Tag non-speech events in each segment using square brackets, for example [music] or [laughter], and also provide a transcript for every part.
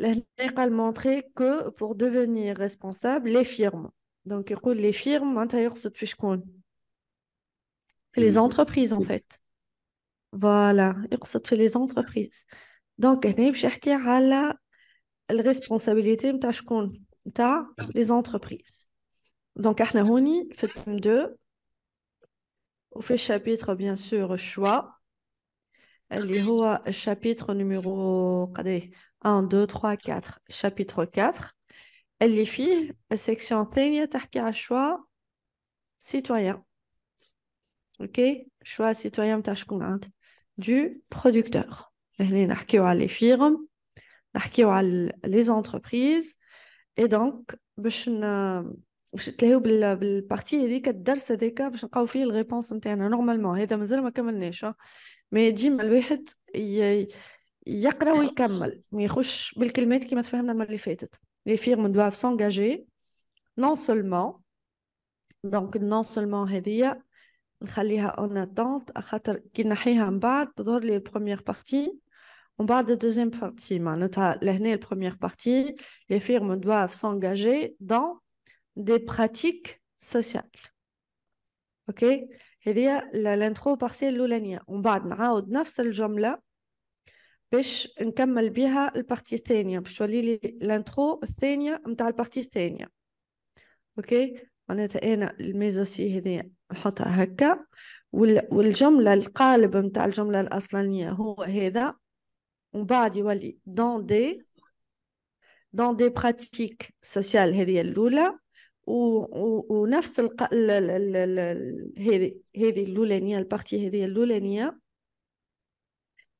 E a montré que pour devenir responsable, les firmes, donc les firmes, intérieur se touchent les entreprises en fait. Voilà, il les entreprises. Donc, je la responsabilité des entreprises. Donc, nous fait 2, on fait chapitre, bien sûr, choix. Le euh, chapitre numéro 1, 2, 3, 4, chapitre 4. Elle y la section Tenyatarka, choix citoyen. Ok Choix citoyen, tâche courante du producteur. Elle est les firmes, les entreprises. Et donc, je vais vous la partie qui est dans ce déca, je vais vous faire une réponse normalement. Mais je vais vous dire que je vais vous les firmes doivent s'engager non seulement donc non seulement on va en attente on le on première partie on la deuxième partie première partie les firmes doivent s'engager dans des pratiques sociales ok l'intro on باش نكمل بها البارتي الثانية باش تولي لي الانترو الثانية متاع البارتي الثانية اوكي معناتها انا الميزوسي هذي نحطها هكا والجملة القالب متاع الجملة الأصلانية هو هذا ومن بعد يولي دون دي دون دي براتيك سوسيال هذه الأولى و... و... ونفس الق... هذه هذه الأولانية البارتي هذه الأولانية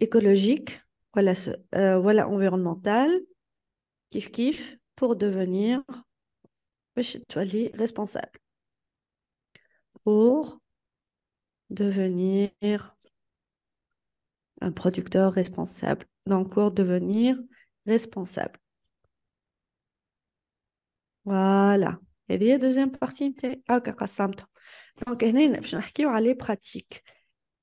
écologique, voilà, euh, voilà environnemental, kiff kiff, pour devenir responsable. Pour devenir un producteur responsable. Donc, pour devenir responsable. Voilà. et la deuxième partie, ah, donc قسمتهم Donc,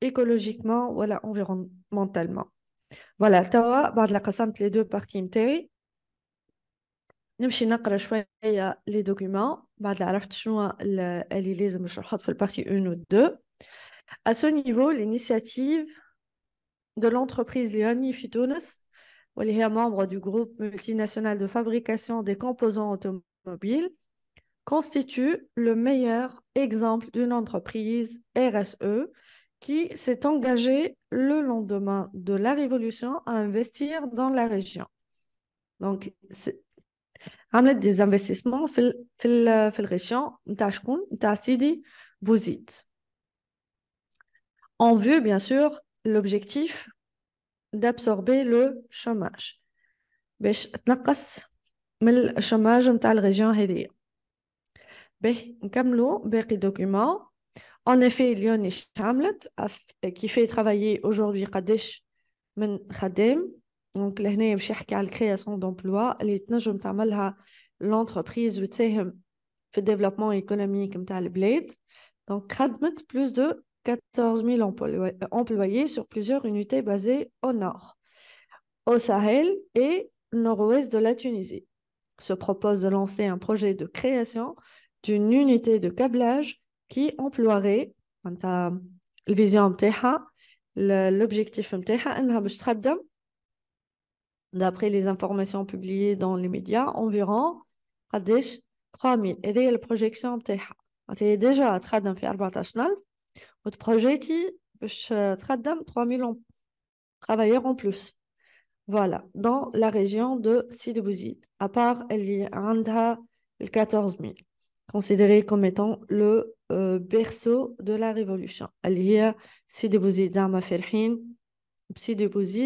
écologiquement voilà, environnementalement voilà توا بعد لا قسمت les deux parties نتاعي نمشي نقرا شويه لي documents بعد عرفت شنو اللي لازم liens نحط في البارتي 1 و 2 à ce niveau l'initiative de l'entreprise Leoni Fitounes est membre du groupe multinational de fabrication des composants automobiles constitue le meilleur exemple d'une entreprise RSE qui s'est engagé le lendemain de la révolution à investir dans la région. Donc, amener des investissements dans la région la région الريشون en vue bien sûr l'objectif d'absorber le chômage باش تنقص من الشماج نتاع الريجيون il باهي نكملوا باقي دوكيمون en effet, et Hamlet, euh, qui fait travailler aujourd'hui Kadesh Men Khadem, donc là, il la création d'emplois, l'entreprise développement développement économique Donc Khadmet, plus de 14 000 euh, employés sur plusieurs unités basées au nord, au Sahel et nord-ouest de la Tunisie. Se propose de lancer un projet de création d'une unité de câblage qui emploierait vision l'objectif نتاعها انها باش تخدم d'après les informations publiées dans les médias environ قداش 3000 la projection البروجيكسيون نتاعها déjà ديجا تخدم في 14000 projeti باش تخدم 3000 travailleurs en plus voilà dans la région de Sidi Bouzid à part les 14 14000 considéré comme étant le euh, berceau de la révolution.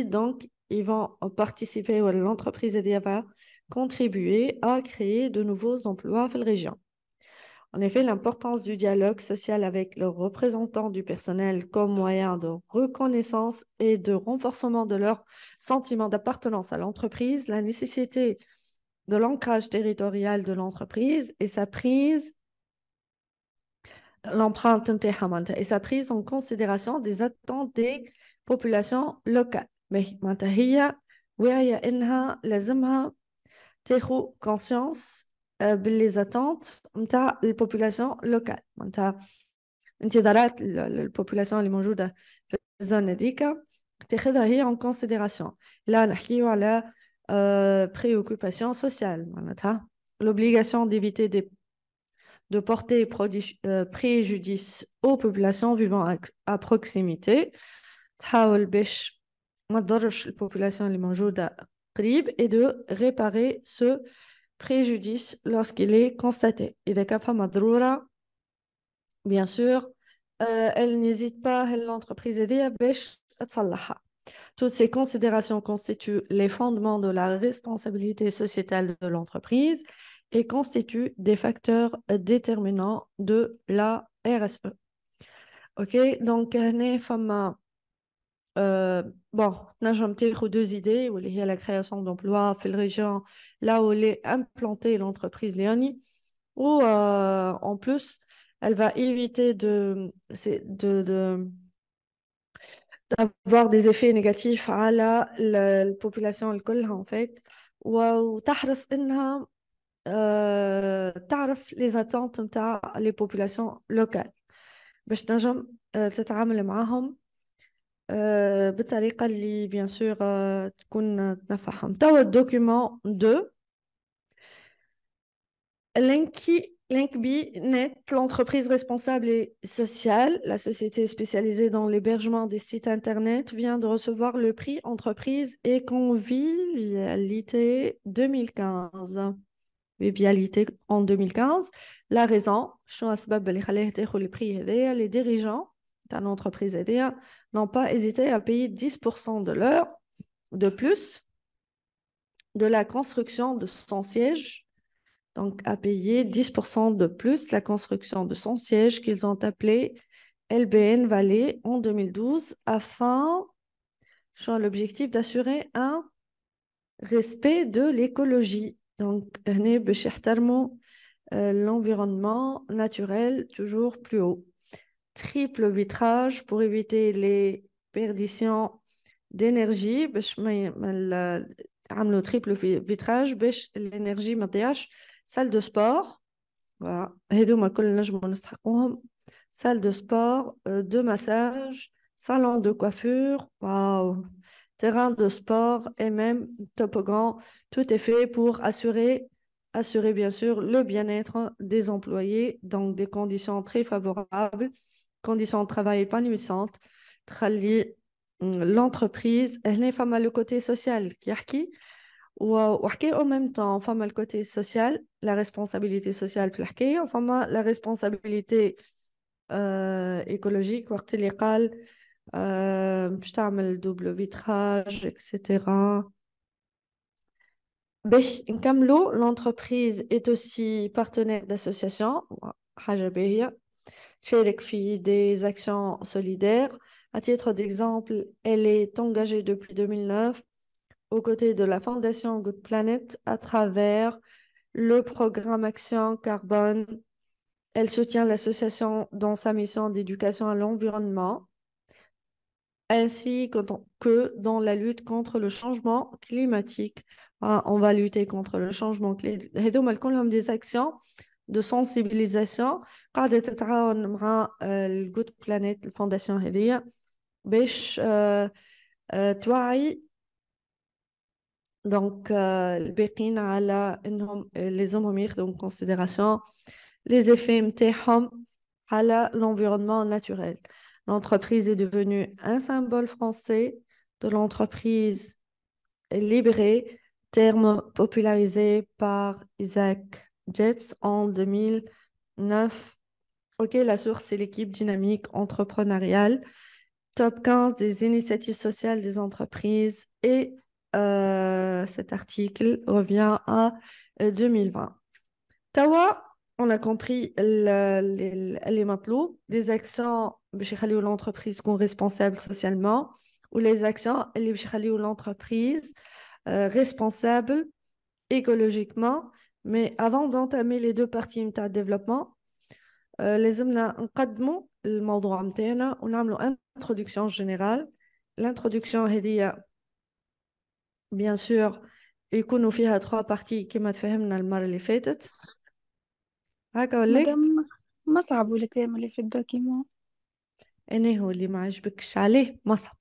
donc ils vont participer, à l'entreprise va contribuer à créer de nouveaux emplois dans la région. En effet, l'importance du dialogue social avec les représentants du personnel comme moyen de reconnaissance et de renforcement de leur sentiment d'appartenance à l'entreprise, la nécessité de l'ancrage territorial de l'entreprise et sa prise l'empreinte et sa prise en considération des attentes des populations locales. Mais Enha, conscience euh, les attentes des populations population locale. la population, les populations locales en considération. Là, a la euh, préoccupation sociale, l'obligation d'éviter des de porter euh, préjudice aux populations vivant à, proximité population et de réparer ce préjudice lorsqu'il est constaté bien sûr euh, elle n'hésite pas l'entreprise toutes ces considérations constituent les fondements de la responsabilité sociétale de l'entreprise et constituent des facteurs déterminants de la RSE. OK, donc euh, nous euh, bon, nous avons deux idées, il la création d'emplois fait la région, là où est implantée l'entreprise Léonie, ou euh, en plus, elle va éviter de, de, d'avoir des effets négatifs à la, la, population alcool en fait ou euh, تعرف لي زاتونت نتاع لي بوبولاسيون لوكال باش تنجم تتعامل معاهم بالطريقه اللي بيان سور تكون تنفعهم توا الدوكيومون 2 لينكي Linkby Net, l'entreprise responsable et sociale, la société spécialisée dans l'hébergement des sites Internet, vient de recevoir le prix Entreprise et Convivialité 2015 en 2015 la raison les dirigeants d'une entreprise n'ont pas hésité à payer 10% de l'heure de plus de la construction de son siège donc à payer 10% de plus la construction de son siège qu'ils ont appelé LBN Valley en 2012 afin l'objectif d'assurer un respect de l'écologie donc, euh, l'environnement naturel toujours plus haut. Triple vitrage pour éviter les perditions d'énergie باش triple vitrage l'énergie salle de sport Voilà. Oh, salle de sport euh, de massage salon de coiffure waouh terrain de sport et même topogan. Tout est fait pour assurer, assurer bien sûr le bien-être des employés, dans des conditions très favorables, conditions de travail épanouissantes. Hum, l'entreprise, elle n'est mal le côté social qui même temps, même temps le social, la responsabilité sociale sociale, sociale الحكايه la responsabilité responsabilité euh, écologique باش double vitrage, etc. اكسيتيرا باهي نكملو l'entreprise est aussi partenaire d'association chez des actions solidaires à titre d'exemple elle est engagée depuis 2009 aux côtés de la fondation Good Planet à travers le programme Action Carbone elle soutient l'association dans sa mission d'éducation à l'environnement ainsi que dans la lutte contre le changement climatique. Hein, on va lutter contre le changement climatique. on des actions de sensibilisation euh, Good Planet, la fondation l'environnement naturel. L'entreprise est devenue un symbole français de l'entreprise libérée, terme popularisé par Isaac Jets en 2009. OK, la source, c'est l'équipe dynamique entrepreneuriale. Top 15 des initiatives sociales des entreprises et euh, cet article revient à 2020. Euh, Tawa, on a compris les matelots, des actions ou l'entreprise qu'on responsable socialement, ou les actions ou l'entreprise euh, responsable écologiquement. Mais avant d'entamer les deux parties de développement, لازمنا euh, le On نتاعنا une introduction générale l'introduction bien sûr y فيها trois parties كما تفهمنا المره les فاتت هكا ولا مدام مصعب الكلام اللي في الدوكيمو انا هو اللي ما عجبكش عليه مصعب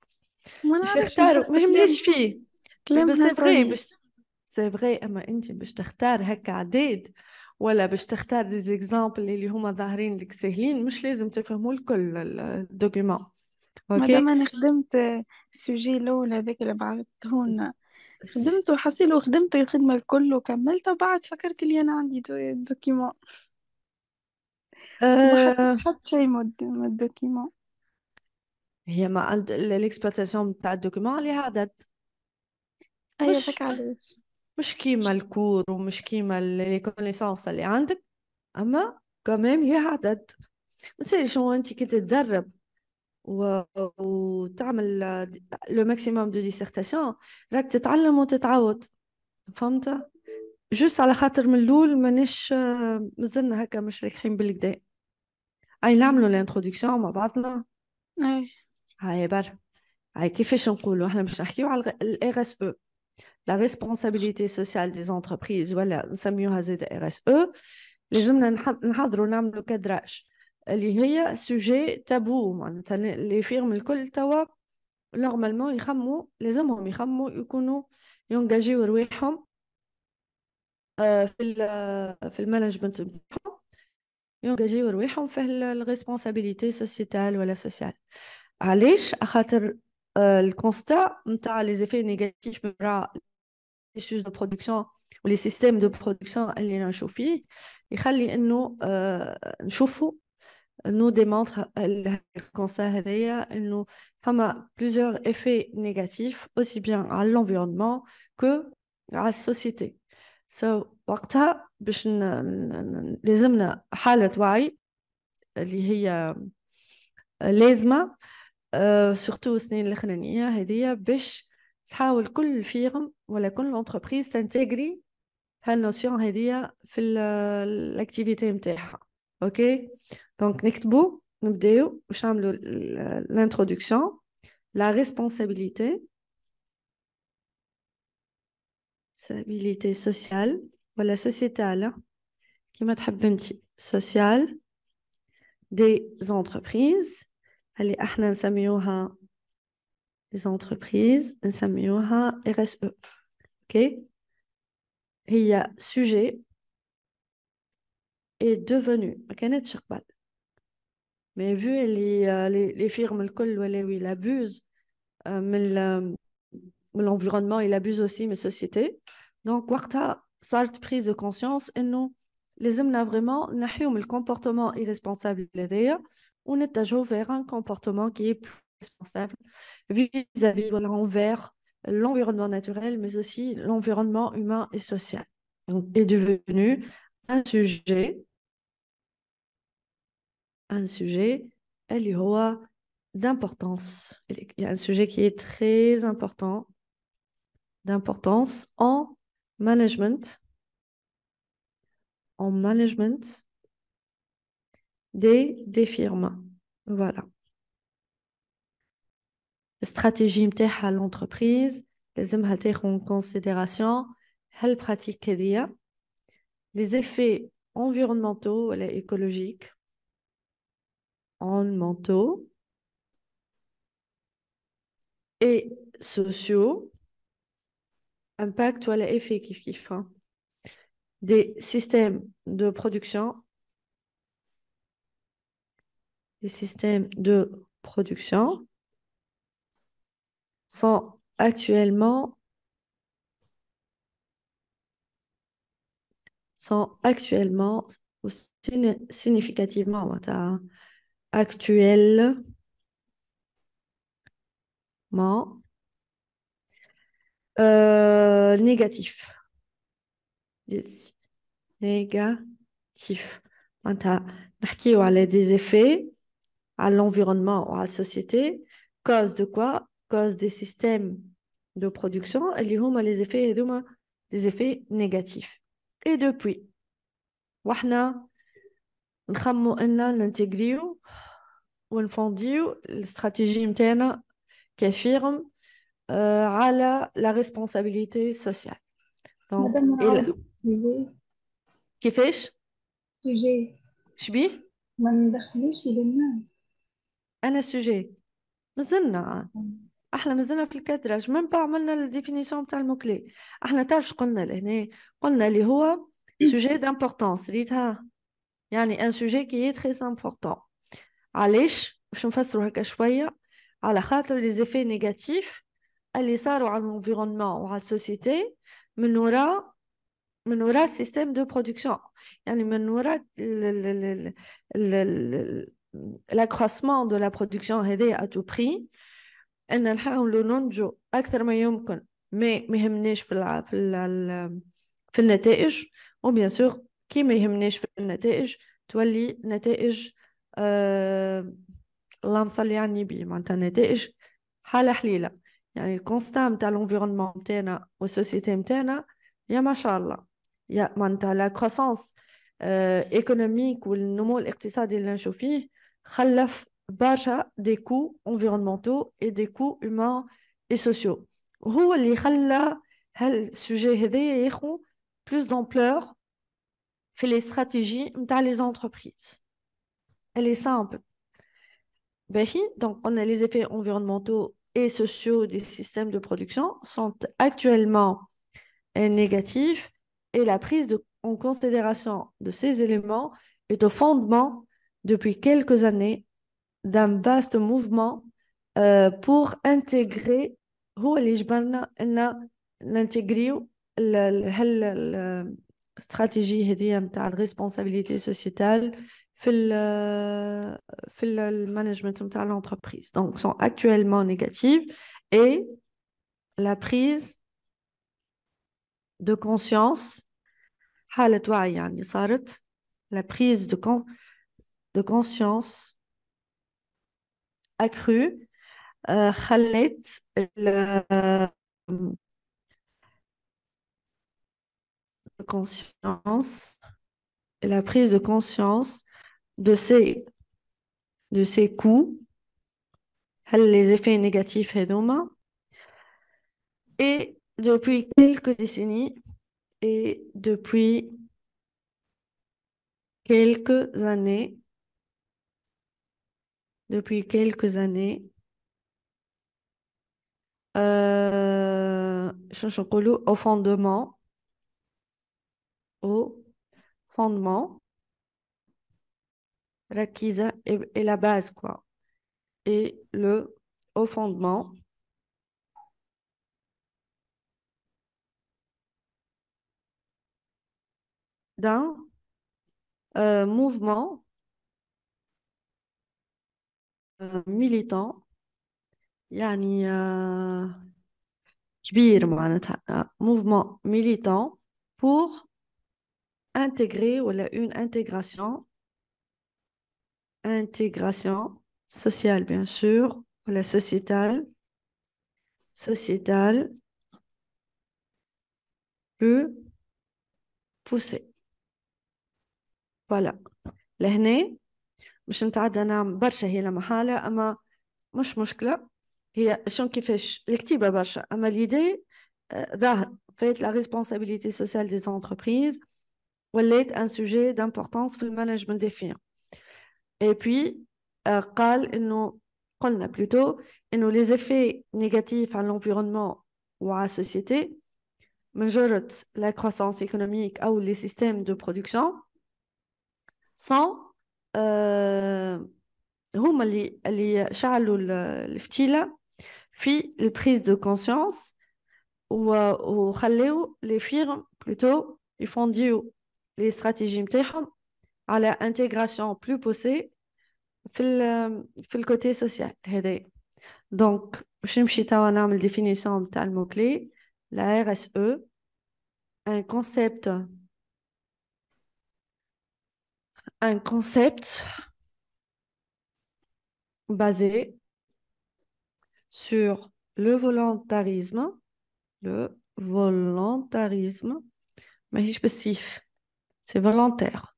ما باش نعرفش نختارو ما يهمنيش فيه كلام بس سي باش سي فغي اما انت باش تختار هكا عديد ولا باش تختار دي زيكزامبل اللي هما ظاهرين لك ساهلين مش لازم تفهموا الكل الدوكيمون اوكي مادام انا خدمت السوجي الاول هذاك اللي بعثته خدمته حصيله وخدمت الخدمه الكل وكملته بعد فكرت لي انا عندي دو... حط آه، شي مود مود الدوكيمون هي ما الاكسبلوتاسيون تاع الدوكيمون ليها عدد أيوة، مش علاش مش كيما الكور ومش كيما لي كونيسونس اللي عندك اما كمان هي عدد مثلا شنو انت كي تدرب و... وتعمل لو ماكسيموم دو ديسيرتاسيون راك تتعلم وتتعود فهمت جوست على خاطر من الاول مانيش آه، مازلنا هكا مش رايحين بالكدا اي نعملوا الانتروداكسيون مع بعضنا اي هاي برا هاي كيفاش نقولوا احنا باش نحكيو على الار اس او لا ريسبونسابيلتي سوسيال دي زونتربريز ولا نسميوها زاد ار اس او لازمنا نحضروا نعملوا كدراج اللي هي سوجي تابو معناتها لي فيرم الكل توا نورمالمون يخموا لازمهم يخموا يكونوا ينجاجيو رواحهم آه، في آه، في المانجمنت Et on fait la responsabilité sociétale ou la sociale. Alors, a le constat les effets négatifs de production ou les systèmes de production sont en chauffage. Il a montrer, que nous avons plusieurs effets négatifs aussi bien à l'environnement que à la société. So, on باش ن... لازمنا حالة وعي اللي هي لازمة سورتو آه، السنين الأخرانية هذه باش تحاول كل فيرم ولا كل انتربريز تنتجري هالنوسيون هذه في الاكتيفيتي نتاعها اوكي دونك نكتبو نبداو باش نعملو الانترودكسيون لا ريسبونسابيليتي responsabilité sociale la sociétale كما تحب انت social des entreprises allez احنا نسميوها des entreprises نسميوها RSE OK a sujet est devenu mais vu euh, les les, firmes il abuse euh, euh, l'environnement il abuse aussi mes sociétés donc quarta prise de conscience et nous, les hommes, nous comportement le des irresponsable on est à jour vers un comportement qui est plus responsable vis-à-vis ou envers l'environnement naturel, mais aussi l'environnement humain et social. Donc, est devenu un sujet, un sujet, d'importance. Il y a un sujet qui est très important, d'importance en management, en management des, des firmes. Voilà. Stratégie à l'entreprise, les en considération, elle pratique les effets environnementaux et écologiques, environnementaux et sociaux, impact ou des systèmes de production les systèmes de production sont actuellement sont actuellement ou significativement hein, actuellement négatif, euh, négatif. Yes. Négatif. a des effets à l'environnement ou à la société. Cause de quoi Cause des systèmes de production. Et hum, les effets, hum, les effets négatifs. Et depuis, nous avons ان ننتجريو ونفونديو stratégie qui affirme على la suis sociale دونك sujet. Je sujet انا سوجي مازلنا احنا مازلنا في الكادراج من عملنا الموكلي احنا تعرف قلنا لهنا قلنا اللي هو ريتها يعني علاش باش نفسروا هكا شويه على خاطر لي نيجاتيف اللي صاروا على الانفيرونمون وعلى السوسيتي من وراء من وراء السيستم دو برودكسيون يعني من وراء لاكروسمون دو لا برودكسيون هذايا تو بري ان نحاولوا ننجو اكثر ما يمكن ما ما يهمناش في في في النتائج وبيان سور كي ما يهمناش في النتائج تولي نتائج آه... اللهم صل على النبي معناتها نتائج حاله حليله Il y a le constat de l'environnement et de la société interne, il y a Il y a la croissance euh, économique ou le nom de l'Ertisa de l'Inchofi, il y a la des coûts environnementaux et des coûts humains et sociaux. Où est le sujet qui est plus d'ampleur dans les stratégies des entreprises? Elle est simple. Bah, donc, on a les effets environnementaux et sociaux des systèmes de production sont actuellement négatifs et la prise en considération de ces éléments est au fondement depuis quelques années d'un vaste mouvement euh, pour intégrer ou stratégie de responsabilité sociétale في euh, le في المانجمنت l'entreprise donc sont actuellement négatives et la prise de conscience la prise de de conscience accrue la euh, euh, conscience la prise de conscience de ces, de ces coûts, les effets négatifs et et depuis quelques décennies et depuis quelques années, depuis quelques années, euh, au fondement, au fondement Rakiza est, la base, quoi. Et le au fondement. d'un euh, mouvement euh, militant yannia كبير un mouvement militant pour intégrer ou une intégration Intégration sociale, bien sûr, la sociétal, sociétal, plus poussée. Voilà. L'année, je suis en train de faire une chose qui est la même chose. Il y a des gens qui ont fait une chose qui est la même chose. L'idée est que la responsabilité sociale des entreprises est un sujet d'importance pour le management des firmes. Et puis, euh, plutôt, et nous les effets négatifs à l'environnement ou à la société, la croissance économique ou les systèmes de production, sont euh, hum, les ou le puis la prise de conscience ou euh, les firmes plutôt, ils font les stratégies à l'intégration plus poussée sur euh, le côté social. Donc, je vais vous donner la définition ce mot-clé. La RSE, un concept, un concept basé sur le volontarisme, le volontarisme, mais je c'est volontaire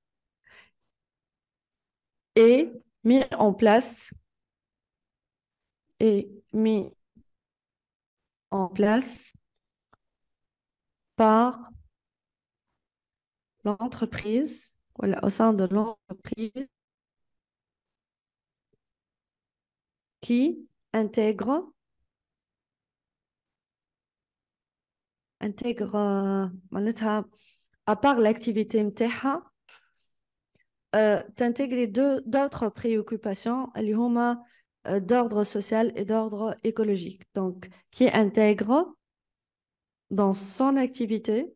et mis en place et mis en place par l'entreprise, voilà, au sein de l'entreprise qui intègre intègre à part l'activité d'intégrer euh, deux d'autres préoccupations اللي euh, d'ordre social et d'ordre écologique donc qui intègre dans son activité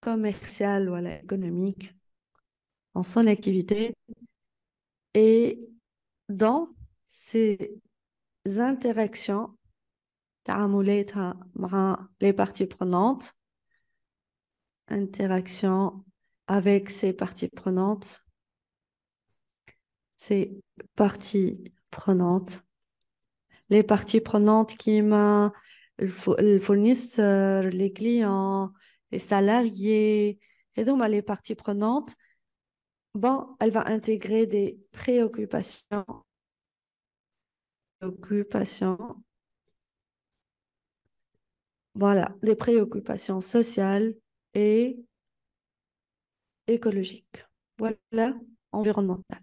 commerciale ou économique dans son activité et dans ses interactions hein, les parties prenantes interactions avec ses parties prenantes, ces parties prenantes, les parties prenantes qui m'a fournissent euh, les clients, les salariés, et donc bah, les parties prenantes, bon, elle va intégrer des préoccupations, préoccupations, voilà, des préoccupations sociales et écologique. Voilà, environnemental,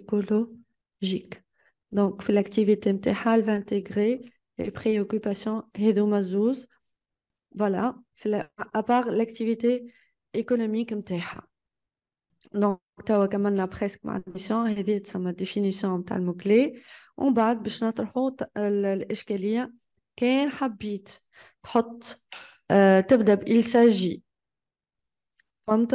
écologique. Donc, l'activité MTH, va intégrer les préoccupations Hedomazouz. Voilà, à part l'activité économique MTH. Donc, tu as la presque ma définition, c'est ma définition de الموكلي ومن بعد باش نطرحوا الاشكاليه كان حبيت تحط تبدا بإل ساجي فهمت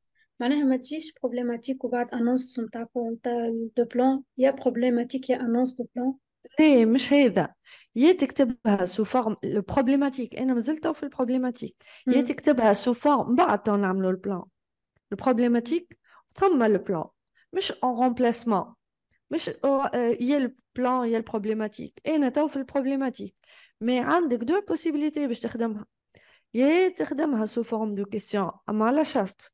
معناها ما تجيش بروبليماتيك وبعد انونس نتاع نتاع دو بلان يا بروبليماتيك يا انونس دو بلان لا مش هذا يا تكتبها سو فورم البروبليماتيك انا مازلت في البروبليماتيك يا تكتبها سو فورم بعد نعملوا البلان البروبليماتيك ثم البلان مش اون رومبلاسمون مش آه، يا البلان يا البروبليماتيك انا تو في البروبليماتيك مي عندك دو بوسيبيليتي باش تخدمها يا تخدمها سو فورم دو كيسيون اما على شرط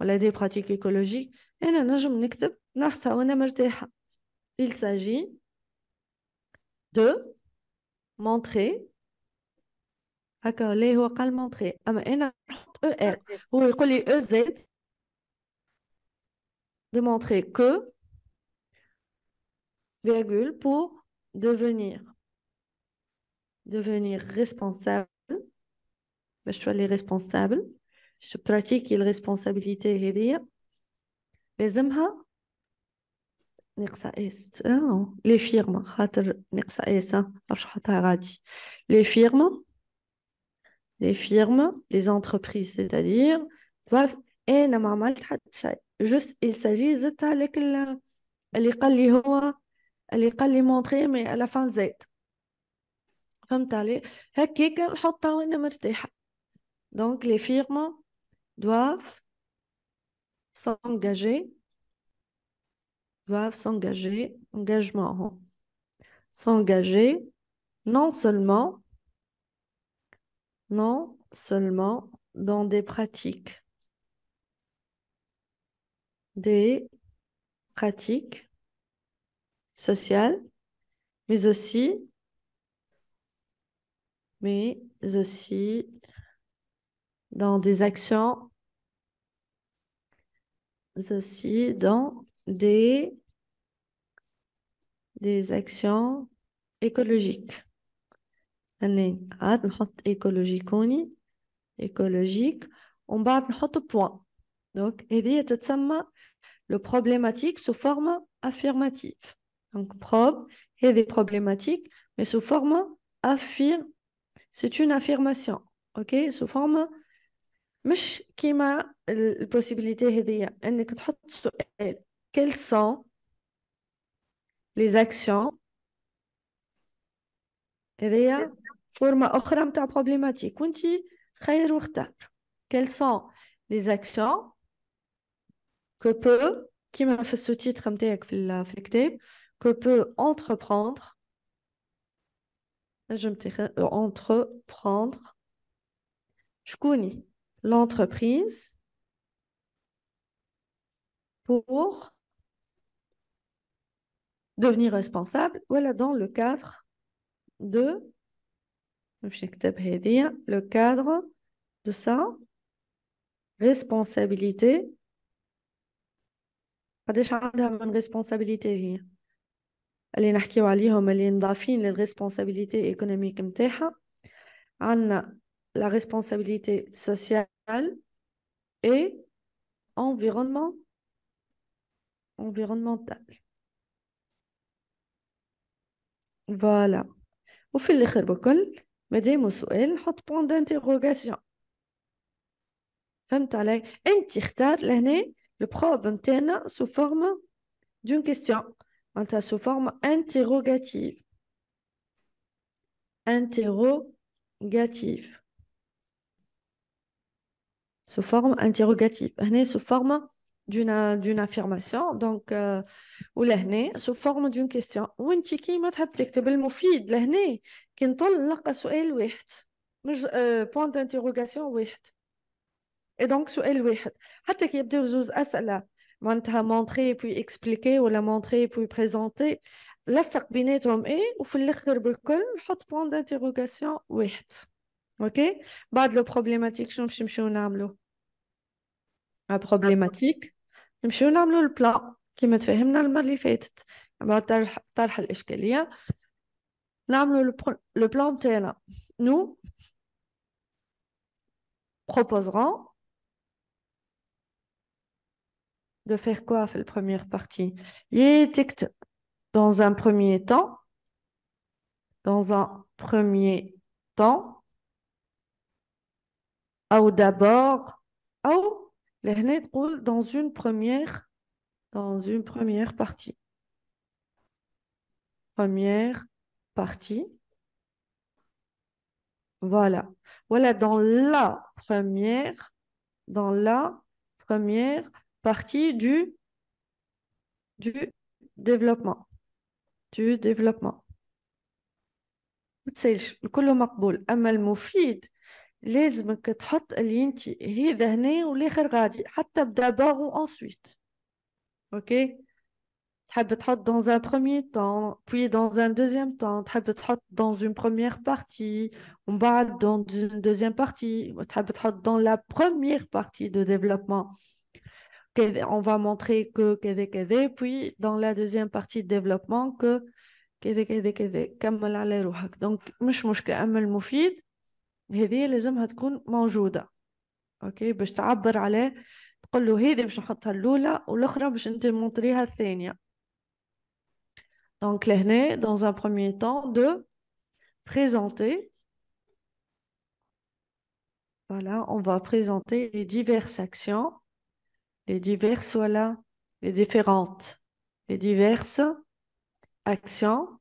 des pratiques écologiques, il s'agit de montrer e e de montrer que virgule pour devenir devenir responsable bah, je suis responsable je pratique les responsabilités Les firmes, les firmes, les entreprises, c'est-à-dire, juste, il s'agit de les doivent s'engager, doivent s'engager, engagement, hein. s'engager non seulement, non seulement dans des pratiques, des pratiques sociales, mais aussi, mais aussi dans des actions aussi dans des, des actions écologiques. On عاد écologique va bat نحط point donc y a le problématique sous forme affirmative donc et des problématiques mais sous forme affirme c'est une affirmation ok sous forme مش كيما البوسيبيليتي هذيا انك تحط سؤال كيل سون لي زاكسيون هذيا فورما اخرى نتاع بروبليماتيك وانت خير واختار كيل سون لي زاكسيون كو بو كيما في السو تيتر نتاعك في, في الكتاب كو بو اونتربروندر نجم تخ... اونتربروندر شكوني l'entreprise pour devenir responsable, voilà, dans le cadre de, hein, le cadre de sa responsabilité. قداش عندها من responsabilité هي اللي نحكيو عليهم اللي نضافين للريسبونسابيلتي ايكونوميك نتاعها عندنا la responsabilité sociale et environnementale. Voilà. Au fil des herbocoles, mais des mots sous hot point d'interrogation. Femme talay, un tirtat l'année, le problème sous forme d'une question, sous forme interrogative. Interrogative sous forme interrogative. Hna sous forme d'une d'une affirmation donc euh, ou le hna sous forme d'une question. Wenti ki ma teb tketb el mufid le hna ki ntlaq soual waht. point d'interrogation waht. Et donc soual waht. Hatta ki as'ala, wanta montrer et puis expliquer ou la montrer et puis présenter, la tabinetom et ou fil lkhir bel koul nhot point d'interrogation waht. OK? Baad le problématique choumchou n'amlou la ah, problématique, نمشيو نعملو البلا كيما تفهمنا المرة اللي فاتت بعد طرح طرح الإشكالية نعملو لو بلان تاعنا نو proposerons de faire quoi la première partie dans un premier temps, dans un premier temps, ou d'abord, ou les تقول dans une première dans une première partie première partie voilà voilà dans la première dans la première partie du du développement du développement savez, le مقبول لازمك تحط اللي انت هذا هنا والاخر غادي حتى بدابور وانسويت اوكي تحب تحط dans un premier temps puis dans un deuxième temps تحب تحط dans une première partie on بعد dans une deuxième partie تحب تحط dans la première partie de développement on va montrer que puis dans la deuxième partie de développement que Donc, كمل على روحك donc dans un premier temps, de présenter. Voilà, on va présenter les diverses actions, les diverses, voilà, les différentes, les diverses actions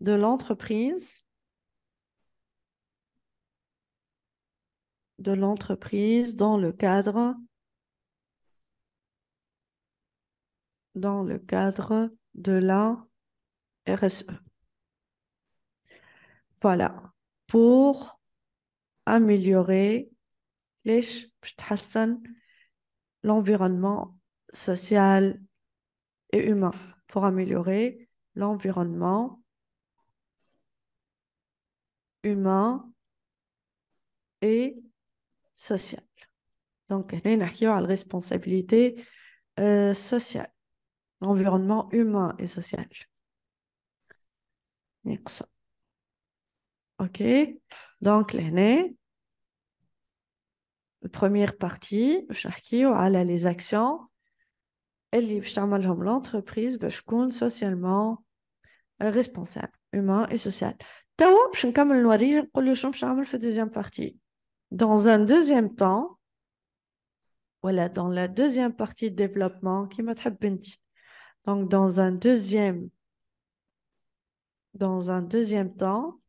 de l'entreprise de l'entreprise dans le cadre dans le cadre de la RSE. Voilà, pour améliorer les l'environnement social et humain, pour améliorer l'environnement humain et social, donc هنا a la responsabilité euh, sociale l'environnement humain et social OK donc la première partie باش a les actions l'entreprise باش ben, compte socialement euh, responsable humain et social توا باش نكمل نوريه نقول deuxième partie dans un deuxième temps, voilà, dans la deuxième partie de développement, qui donc dans un deuxième, dans un deuxième temps,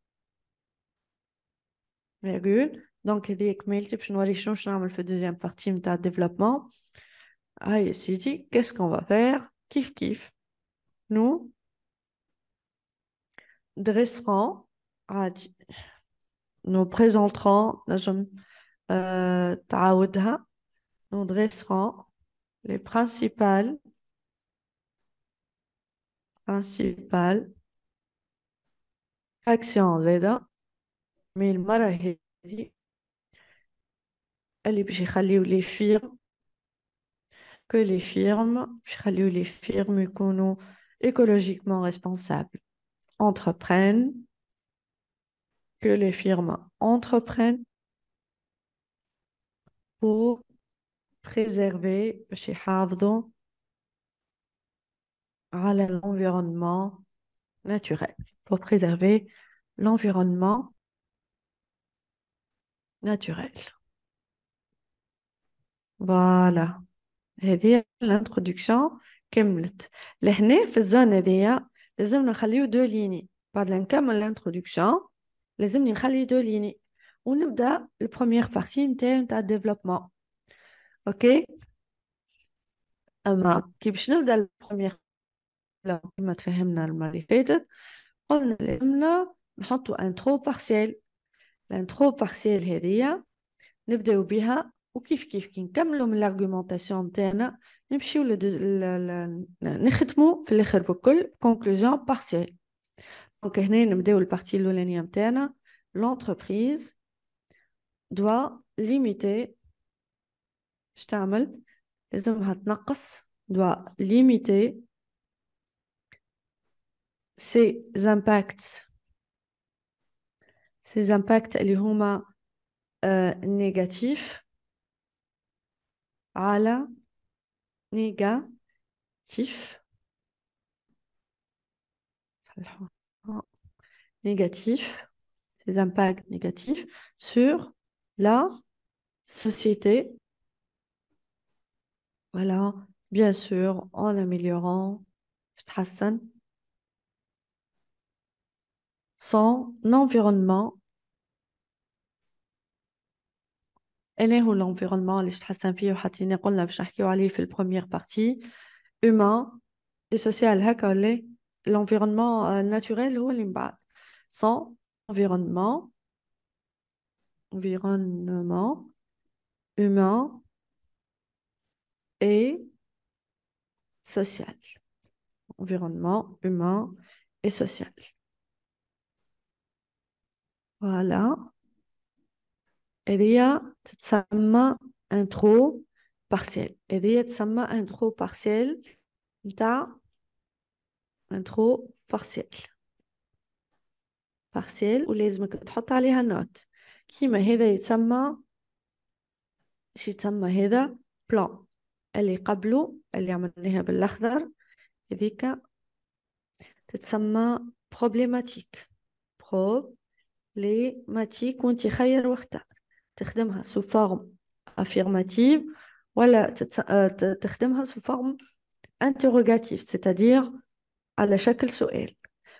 donc il dit que deuxième partie de développement. il dit, qu'est-ce qu'on va faire Kif, kif, Nous dresserons, nous présenterons, euh, nous dresserons les principales, principales actions Mais من المراحل dit que les firmes Que les firmes écologiquement responsables entreprennent que les firmes entreprennent pour préserver chez Havdon à l'environnement naturel, pour préserver l'environnement naturel. Voilà. هذه l'introduction كملت لهنا في الزون هذيا لازم نخليو دو ليني بعد نكمل l'introduction لازمني نخلي دو ليني ونبدا البروميير بارتي نتاعي نتاع الديفلوبمون اوكي اما كي باش نبدا البروميير كما تفهمنا المره اللي فاتت قلنا لازمنا نحطو انترو بارسيل الانترو بارسيل هذيا نبداو بها وكيف كيف كي نكملو من الارغومونطاسيون نتاعنا نمشيو لد... ل... ل... نختمو في الاخر بكل كونكلوزيون بارسيل Donc, هنا نبداو البارتي الاولانيه نتاعنا l'entreprise doit limiter اش تعمل لازمها تنقص doit limiter ses impacts ses impacts اللي هما euh, négatifs على négatif négatifs, ces impacts négatifs sur la société. Voilà, bien sûr, en améliorant, son environnement. Elle est où l'environnement les تحسن فيه وحتيني قلنا باش نحكيو عليه la première partie humain et social hein, l'environnement euh, naturel ou اللي sans environnement, environnement humain et social. Environnement humain et social. Voilà. Et il y a sa intro partiel. Et il y a intro partielle. Intro partiel. بارسيل ولازمك تحط عليها نوت كيما هذا يتسمى شي يتسمى هذا بلان اللي قبله اللي عملناها بالأخضر هذيك تتسمى بروبليماتيك ماتيك وانت خير واختار تخدمها سو فورم افيرماتيف ولا آه، تخدمها سو فورم انتروغاتيف علي شكل سؤال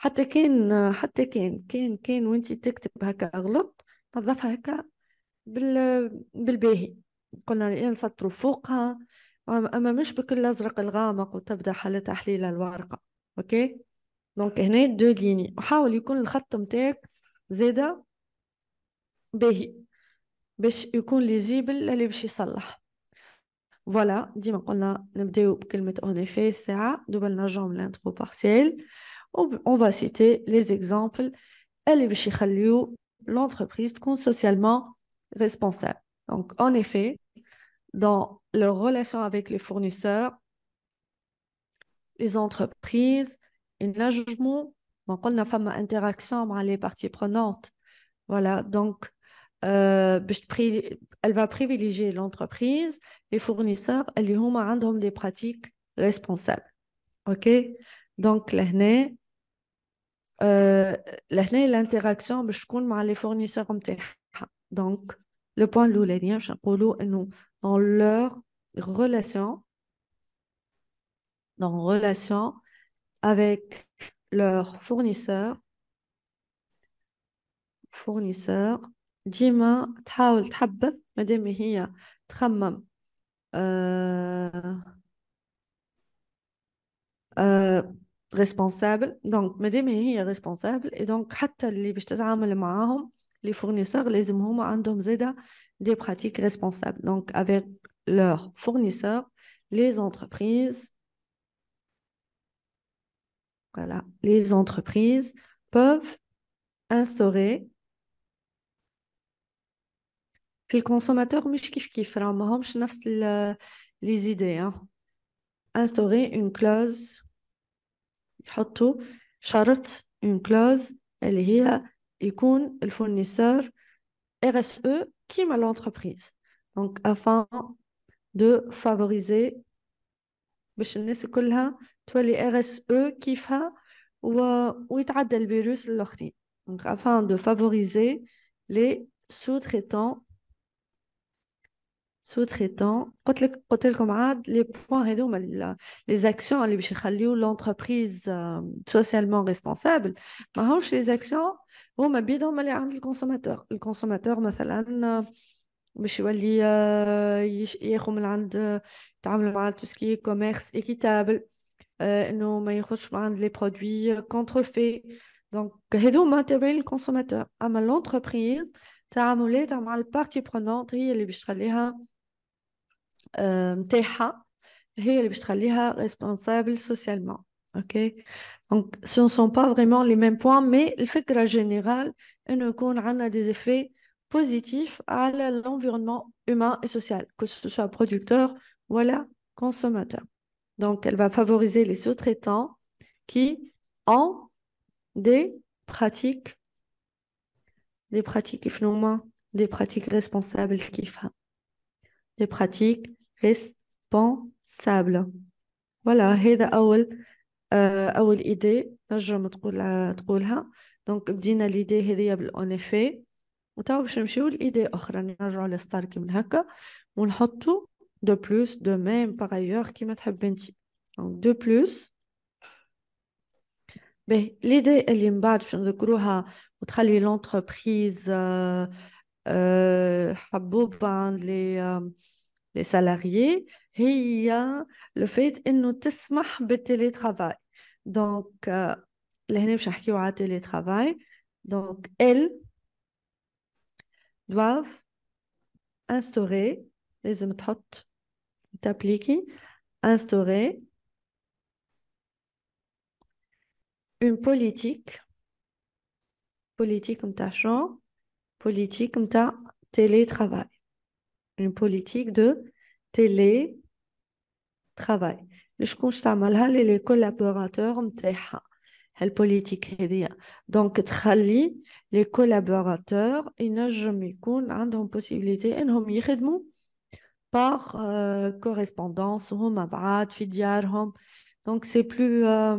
حتى كان حتى كان كان كان وانت تكتب هكا غلط نظفها هكا بال بالباهي قلنا الان إيه، سطروا فوقها اما مش بكل الازرق الغامق وتبدا حالة تحليل الورقه اوكي دونك هنا دو ليني وحاول يكون الخط نتاعك زاده باهي باش يكون ليزيبل اللي باش يصلح فوالا ديما قلنا نبداو بكلمه اونيفي ساعه دوبل نرجعو من لانترو بارسيل On va citer les exemples. L'entreprise compte socialement responsable. Donc, en effet, dans leur relation avec les fournisseurs, les entreprises, on a قلنا une interaction entre les parties prenantes voilà donc euh, elle va privilégier l'entreprise les fournisseurs elles y ont des pratiques responsables ok donc, euh, l'interaction, je les fournisseurs. Donc, le point de nous dans leur relation, dans relation avec leurs fournisseurs, fournisseurs, Dima, responsable donc ما responsable et donc حتى باش تتعامل معاهم les fournisseurs les هما عندهم des pratiques responsables donc avec leurs fournisseurs les entreprises voilà les entreprises peuvent instaurer les consommateurs pas نفس les idées hein. instaurer une clause يحطوا شرط اون كلوز اللي هي يكون الفورنيسور ار اس او كيما l'entreprise donc افان دو فافوريزي باش الناس كلها تولي ار اس او كيفها و... ويتعدى الفيروس للآخرين donc افان دو فافوريزي les sous-traitants sous-traitant, les points les actions l'entreprise socialement responsable, les actions le consommateur. Le consommateur, tout ce qui est commerce équitable, euh, les produits euh, contrefaits. Donc, le consommateur, ah, l'entreprise, les parties responsable euh, هي اللي باش تخليها ريسبونسابل ce ne sont pas vraiment les mêmes points, mais le مي الفكره جينيرال une يكون a des effets positifs à l'environnement humain et social, que ce soit producteur ou consommateur. Donc, elle va favoriser les sous-traitants qui ont des pratiques, des pratiques, finalement, des pratiques responsables, des pratiques responsable فوالا هذا اول آه، اول ايدي نجم تقول تقولها دونك بدينا ليدي هذيا بالأون افي وتوا باش نمشيو لايدي اخرى نرجعو لستار كيما هكا ونحطو دو بلوس دو ميم باغ ايور كيما تحب انتي دو بلوس باهي ليدي اللي من بعد باش نذكروها وتخلي لونتربريز آه، آه، حبوبه عند لي les salariés, il y a le fait de nous t'smah de télétravail. Donc, les gens qui ont télétravail, donc, elles doivent instaurer, les doivent appliquer, instaurer une politique, politique comme ta chambre, politique comme ta télétravail une politique de télétravail. Je constate mal les les collaborateurs elle politique hein. Donc, les collaborateurs, ils n'ont jamais la possibilité, ils n'ont jamais par euh, correspondance, Donc, c'est plus... Euh,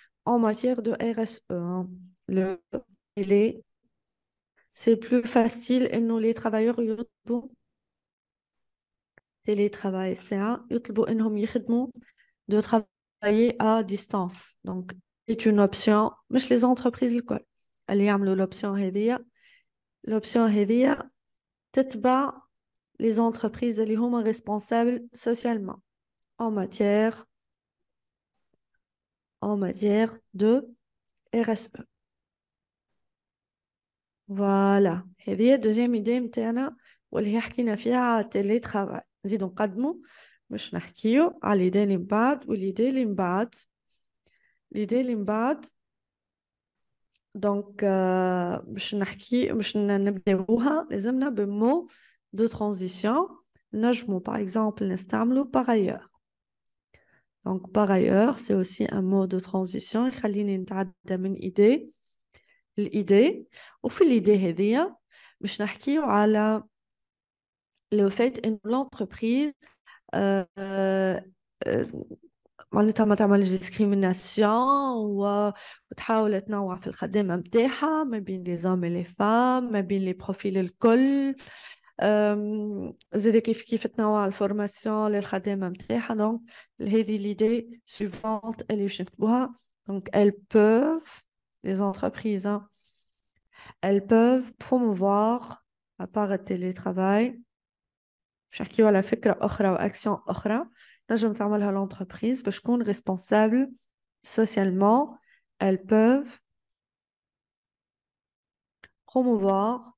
en matière de RSE. Hein, le, e, c'est plus facile et nous les travailleurs يطلبوا télétravail ساعة et nous de travailler à distance donc c'est une option Mais les entreprises الكل اللي aiment l'option هذيا l'option Tête bas, les entreprises elles هما responsables socialement en matière en matière de RSE. Voilà. Et la deuxième idée, Mtiana, elle est qui n'a fait à télétravail. C'est donc, Kadmo, je l'idée l'imbad l'imbad. l'imbad, donc, je suis de transition. Nous, par exemple, nous par ailleurs. Donc, par ailleurs, c'est aussi un mot de transition. نتعدى idée l'idée. وفي l'idée le fait l'entreprise معناتها ما تعملش ديسكريميناسيون وتحاول تنوع في الخدمة متاعها ما بين لي لي فام ما بين لي بروفيل c'est la formation les donc les idées suivantes elles donc elles peuvent les entreprises hein, elles peuvent promouvoir à part le télétravail je suis faire que autre l'entreprise parce qu'on responsable socialement elles peuvent promouvoir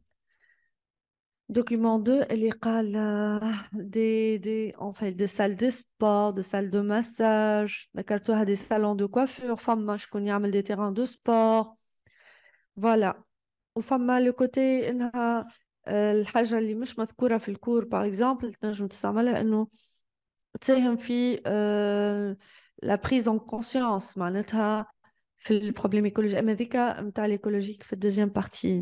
document 2, elle est des, des, en des salles de sport, des salles de massage, des salons de coiffure, femme, je connais des terrains de sport. Voilà. Ou femme, le côté, la chose qui n'est pas le cours, par exemple, je me euh, la prise en conscience, c'est le problème écologique, c'est l'écologique, fait la deuxième partie,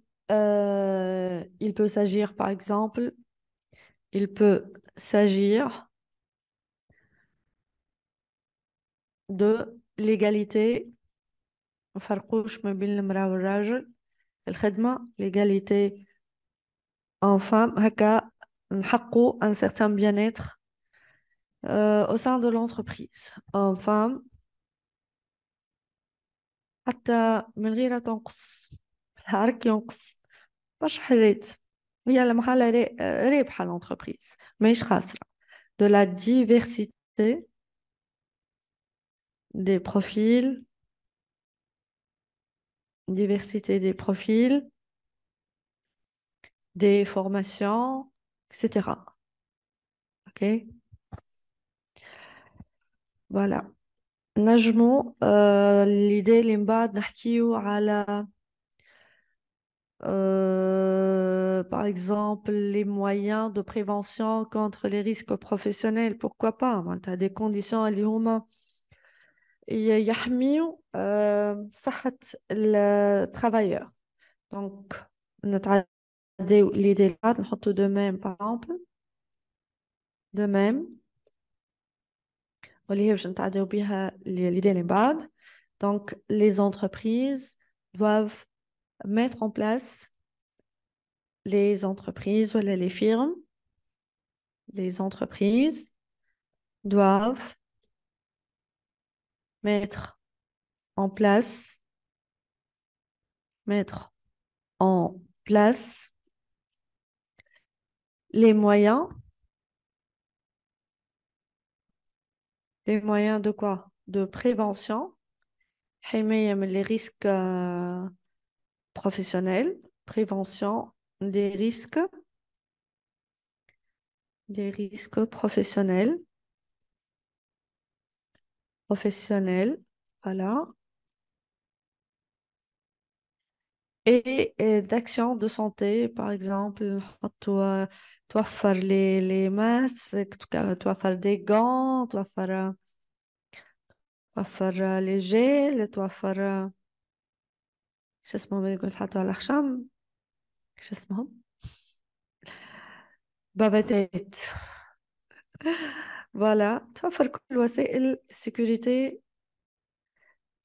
Euh, il peut s'agir, par exemple, il peut s'agir de l'égalité l'égalité en femme un certain bien-être euh, au sein de l'entreprise en femme حتى من غير تنقص العرق je ne sais pas si je suis en train l'entreprise. Mais je ne sais pas. De la diversité des profils, diversité des profils, des formations, etc. Ok? Voilà. Nous avons euh, l'idée de faire l'entreprise. Euh, par exemple, les moyens de prévention contre les risques professionnels, pourquoi pas hein, Tu as des conditions à l'IOMA. Il y a euh, le travailleur. Donc, l'idée de même, par exemple, de même. Donc, les entreprises doivent mettre en place les entreprises, voilà, les firmes, les entreprises doivent mettre en place, mettre en place les moyens, les moyens de quoi De prévention, les risques euh, Professionnel. prévention des risques, des risques professionnels, professionnels, voilà, et, d'action d'actions de santé, par exemple, toi, toi faire les, les masques, toi faire des gants, toi faire, toi faire euh, les gels, toi faire euh, Chasmam, je vais vous parler de Je chambre. Chasmam. Baba tête. Voilà. Tu as fait le couloir, c'est sécurité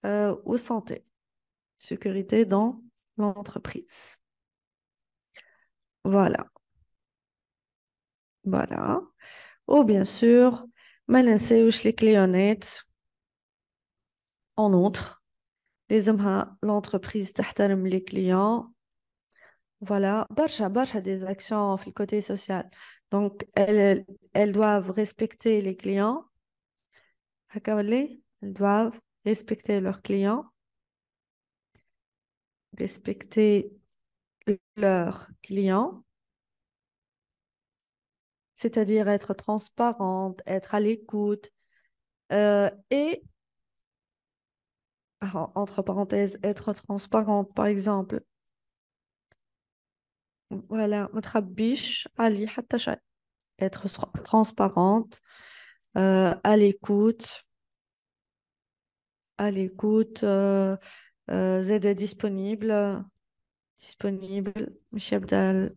ou santé. Sécurité dans l'entreprise. Voilà. Voilà. Ou bien sûr, malincer ou sliclionner en outre hommes l'entreprise les clients voilà برشا برشا des actions في côté social donc elles, doivent respecter les clients elles doivent respecter leurs clients respecter leurs clients c'est-à-dire être transparente, être à l'écoute euh, et ah, entre parenthèses, être transparente, par exemple. Voilà, être transparente, euh, à l'écoute, à l'écoute, euh, euh disponible disponible, disponible,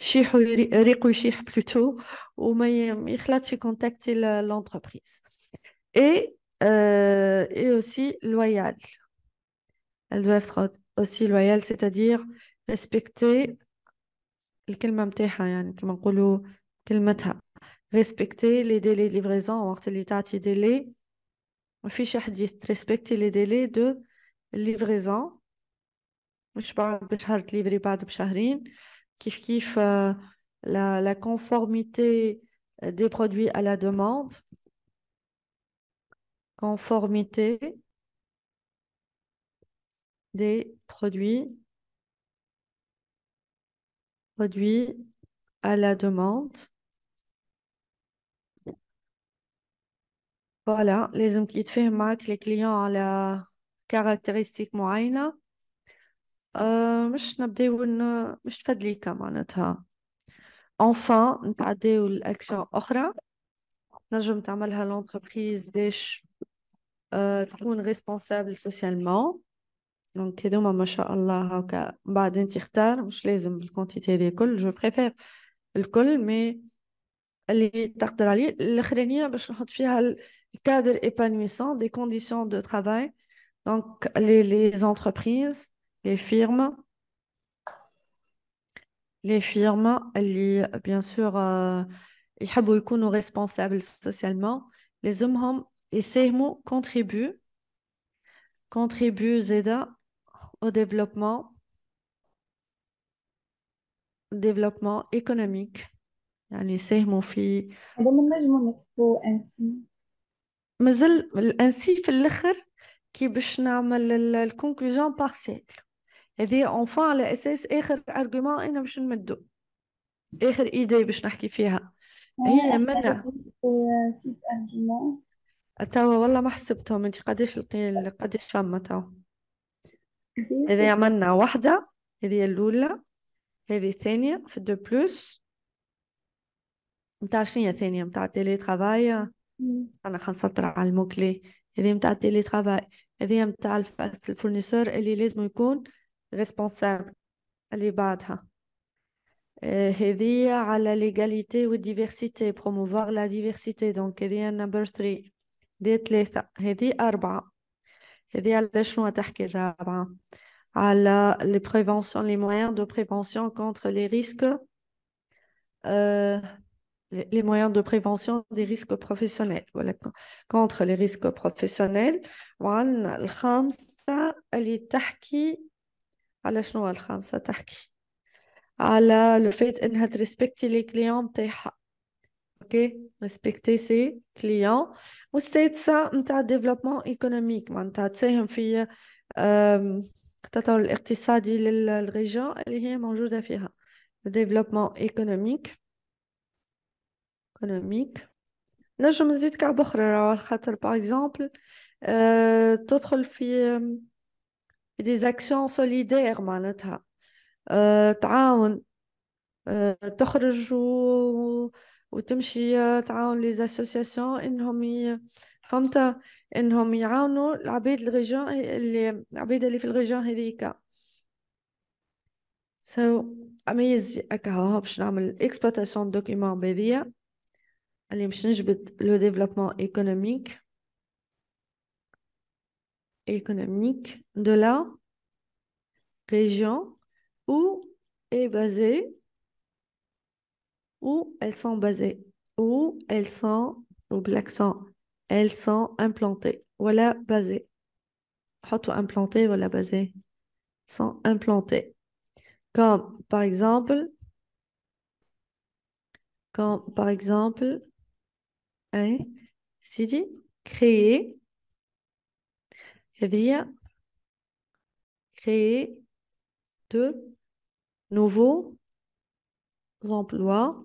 يشيحوا plutôt plutôt, ou وما يخلطش contacté l'entreprise et euh, et aussi loyale Elles doivent être aussi loyales, c'est-à-dire respecter respecter les délais de livraison respecter les délais de livraison je بعد la conformité des produits à la demande conformité des produits, produits à la demande. Voilà, les hommes qui te font les clients à la caractéristique moyenne. Euh, pas. enfin, nous avons l'action Ochra. Nous avons l'entreprise euh, responsable socialement donc je préfère bah, le mais cadre épanouissant des conditions de travail donc les entreprises les firmes les firmes bien sûr euh, il beaucoup responsables socialement les hommes et ces mots contribuent, contribuent Zeda au développement, développement économique. Yani, ces mots fi. Mais ainsi, fait l'écrire qui bûchna la conclusion partielle. Et dire enfin le SS écrire argument et nous bûchons mettre deux. Écrire idée bûchna qui fait. Et maintenant. Six توا والله ما حسبتهم انت قداش لقي قداش فما توا اذا عملنا واحدة هذه الاولى هذه الثانية في دو بلوس متاع شنيا ثانية متاع تيلي ترافاي انا خنسطر على الموكلي هذه متاع تيلي ترافاي هذه متاع الفورنيسور اللي لازم يكون ريسبونسابل اللي بعدها آه، هذه على ليغاليتي والديفيرسيتي بروموفوار لا ديفيرسيتي دونك هذه نمبر 3 les moyens de prévention contre les risques euh, professionnels contre les risques professionnels le fait اوكي ريسبكتي سي كليون والسادسه نتاع ديفلوبمون ايكونوميك معناتها تساهم في التطور الاقتصادي للريجون اللي هي موجوده فيها ديفلوبمون ايكونوميك ايكونوميك نجم نزيد كعب اخرى على خاطر باغ اكزومبل تدخل في دي اكسيون سوليدير معناتها أه تعاون أه تخرج و وتمشي تعاون لي اسوسياسيون انهم ي... فهمت انهم يعاونوا العبيد الريجون اللي العبيد اللي في الريجون هذيك سو so, اميز هكا باش نعمل اكسبلوتاسيون دوكيومون بهذيا اللي باش نجبد لو ديفلوبمون ايكونوميك économique de la région où est basée elles sont basées, Ou elles sont, ou l'accent, elles sont implantées, voilà basées. Hot implantées, voilà basées. Sont implantées. Comme par exemple, comme par exemple, hein, c'est dit créer, et eh créer de nouveaux emplois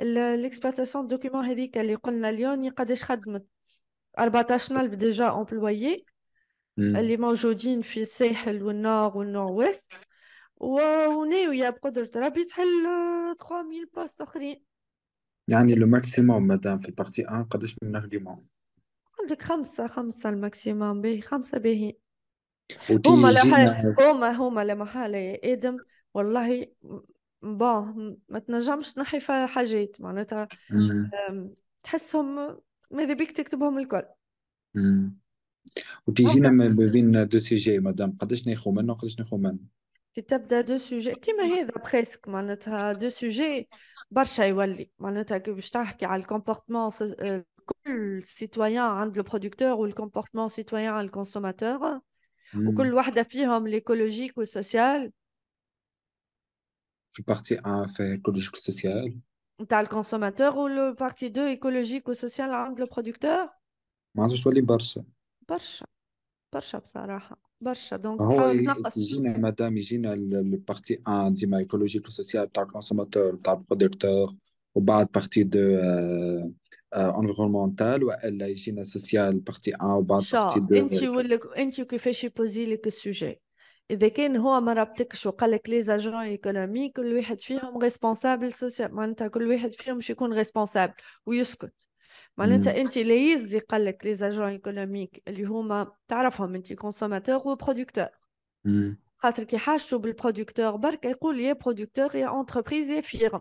ليكسبلواتاسيون دوكيمون هذيك اللي قلنا اليوم قداش خدمت 14000 ديجا امبلويي اللي موجودين في الساحل والنار والنور والنورويست وناوية بقدرة ربي تحل 3000 بوست اخرين يعني لو ماكسيموم مدام في البارتي 1 قداش من نخدمهم عندك خمسة خمسة الماكسيموم باهي خمسة باهي هما هما هما لمحالة يا آدم والله بون ما تنجمش تنحي فيها حاجات معناتها تحسهم ماذا بيك تكتبهم الكل وتيجينا ما بين دو سيجي مدام قداش ناخذ منه وقداش ناخذ منه كي تبدا دو سوجي كيما هذا بريسك معناتها دو سوجي برشا يولي معناتها كي باش تحكي على الكومبورتمون آه، كل سيتويان عند البرودكتور والكومبورتمون سيتويان عند الكونسوماتور وكل واحدة فيهم ليكولوجيك والسوسيال Le parti 1 fait écologique social. Tu as le consommateur ou le parti 2 écologique ou social angle le producteur je suis le Barça. Barça. Ah madame, le, parti 1, dit écologique ou social, tu le consommateur, tu as le producteur, euh, euh, ou le parti 2 environnemental, ou la sociale, parti 1, ou bien le parti 2. Ça, tu veux que je le sujet. اذا كان هو ما ربطكش وقال لك لي زاجون ايكونومي كل واحد فيهم ريسبونسابل سوسيال معناتها كل واحد فيهم باش يكون ريسبونسابل ويسكت معناتها انت لا يزي قال لك لي زاجون ايكونوميك اللي هما تعرفهم انت كونسوماتور وبرودكتور خاطر كي حاجتو بالبرودكتور برك يقول يا برودكتور يا انتربريز يا فيرم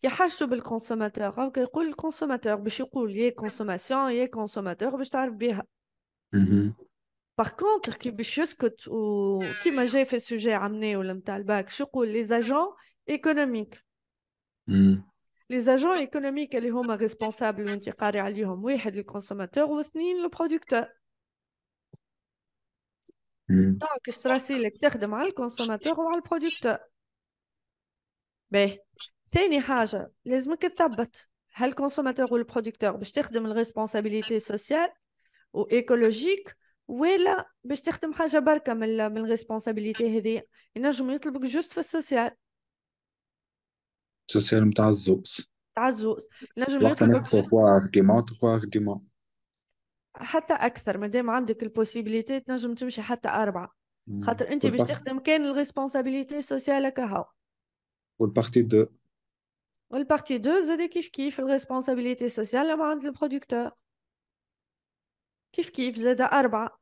كي حاجتو بالكونسوماتور هاكا يقول الكونسوماتور باش يقول يا كونسوماسيون يا كونسوماتور باش تعرف بها Par contre, qui m'a fait sujet amener au les agents économiques. Hmm. Les agents économiques, les hommes responsables, le consommateur ou le producteur. Ben, Donc, consommateur ou le producteur. Mais, ben, consommateur ou le producteur, responsabilité sociale ou écologique ولا باش تخدم حاجه بركه من من ريسبونسابيلتي هذه ينجم يطلبك جوست في السوسيال السوسيال نتاع الزوز تاع الزوز ينجم يطلبك جوست ديما حتى اكثر مادام عندك البوسيبيليتي تنجم تمشي حتى اربعه خاطر انت باش تخدم كان الريسبونسابيلتي سوسيالك هاو والبارتي دو والبارتي دو زاد كيف كيف الريسبونسابيلتي سوسيال عند البرودكتور كيف كيف زاد أربعة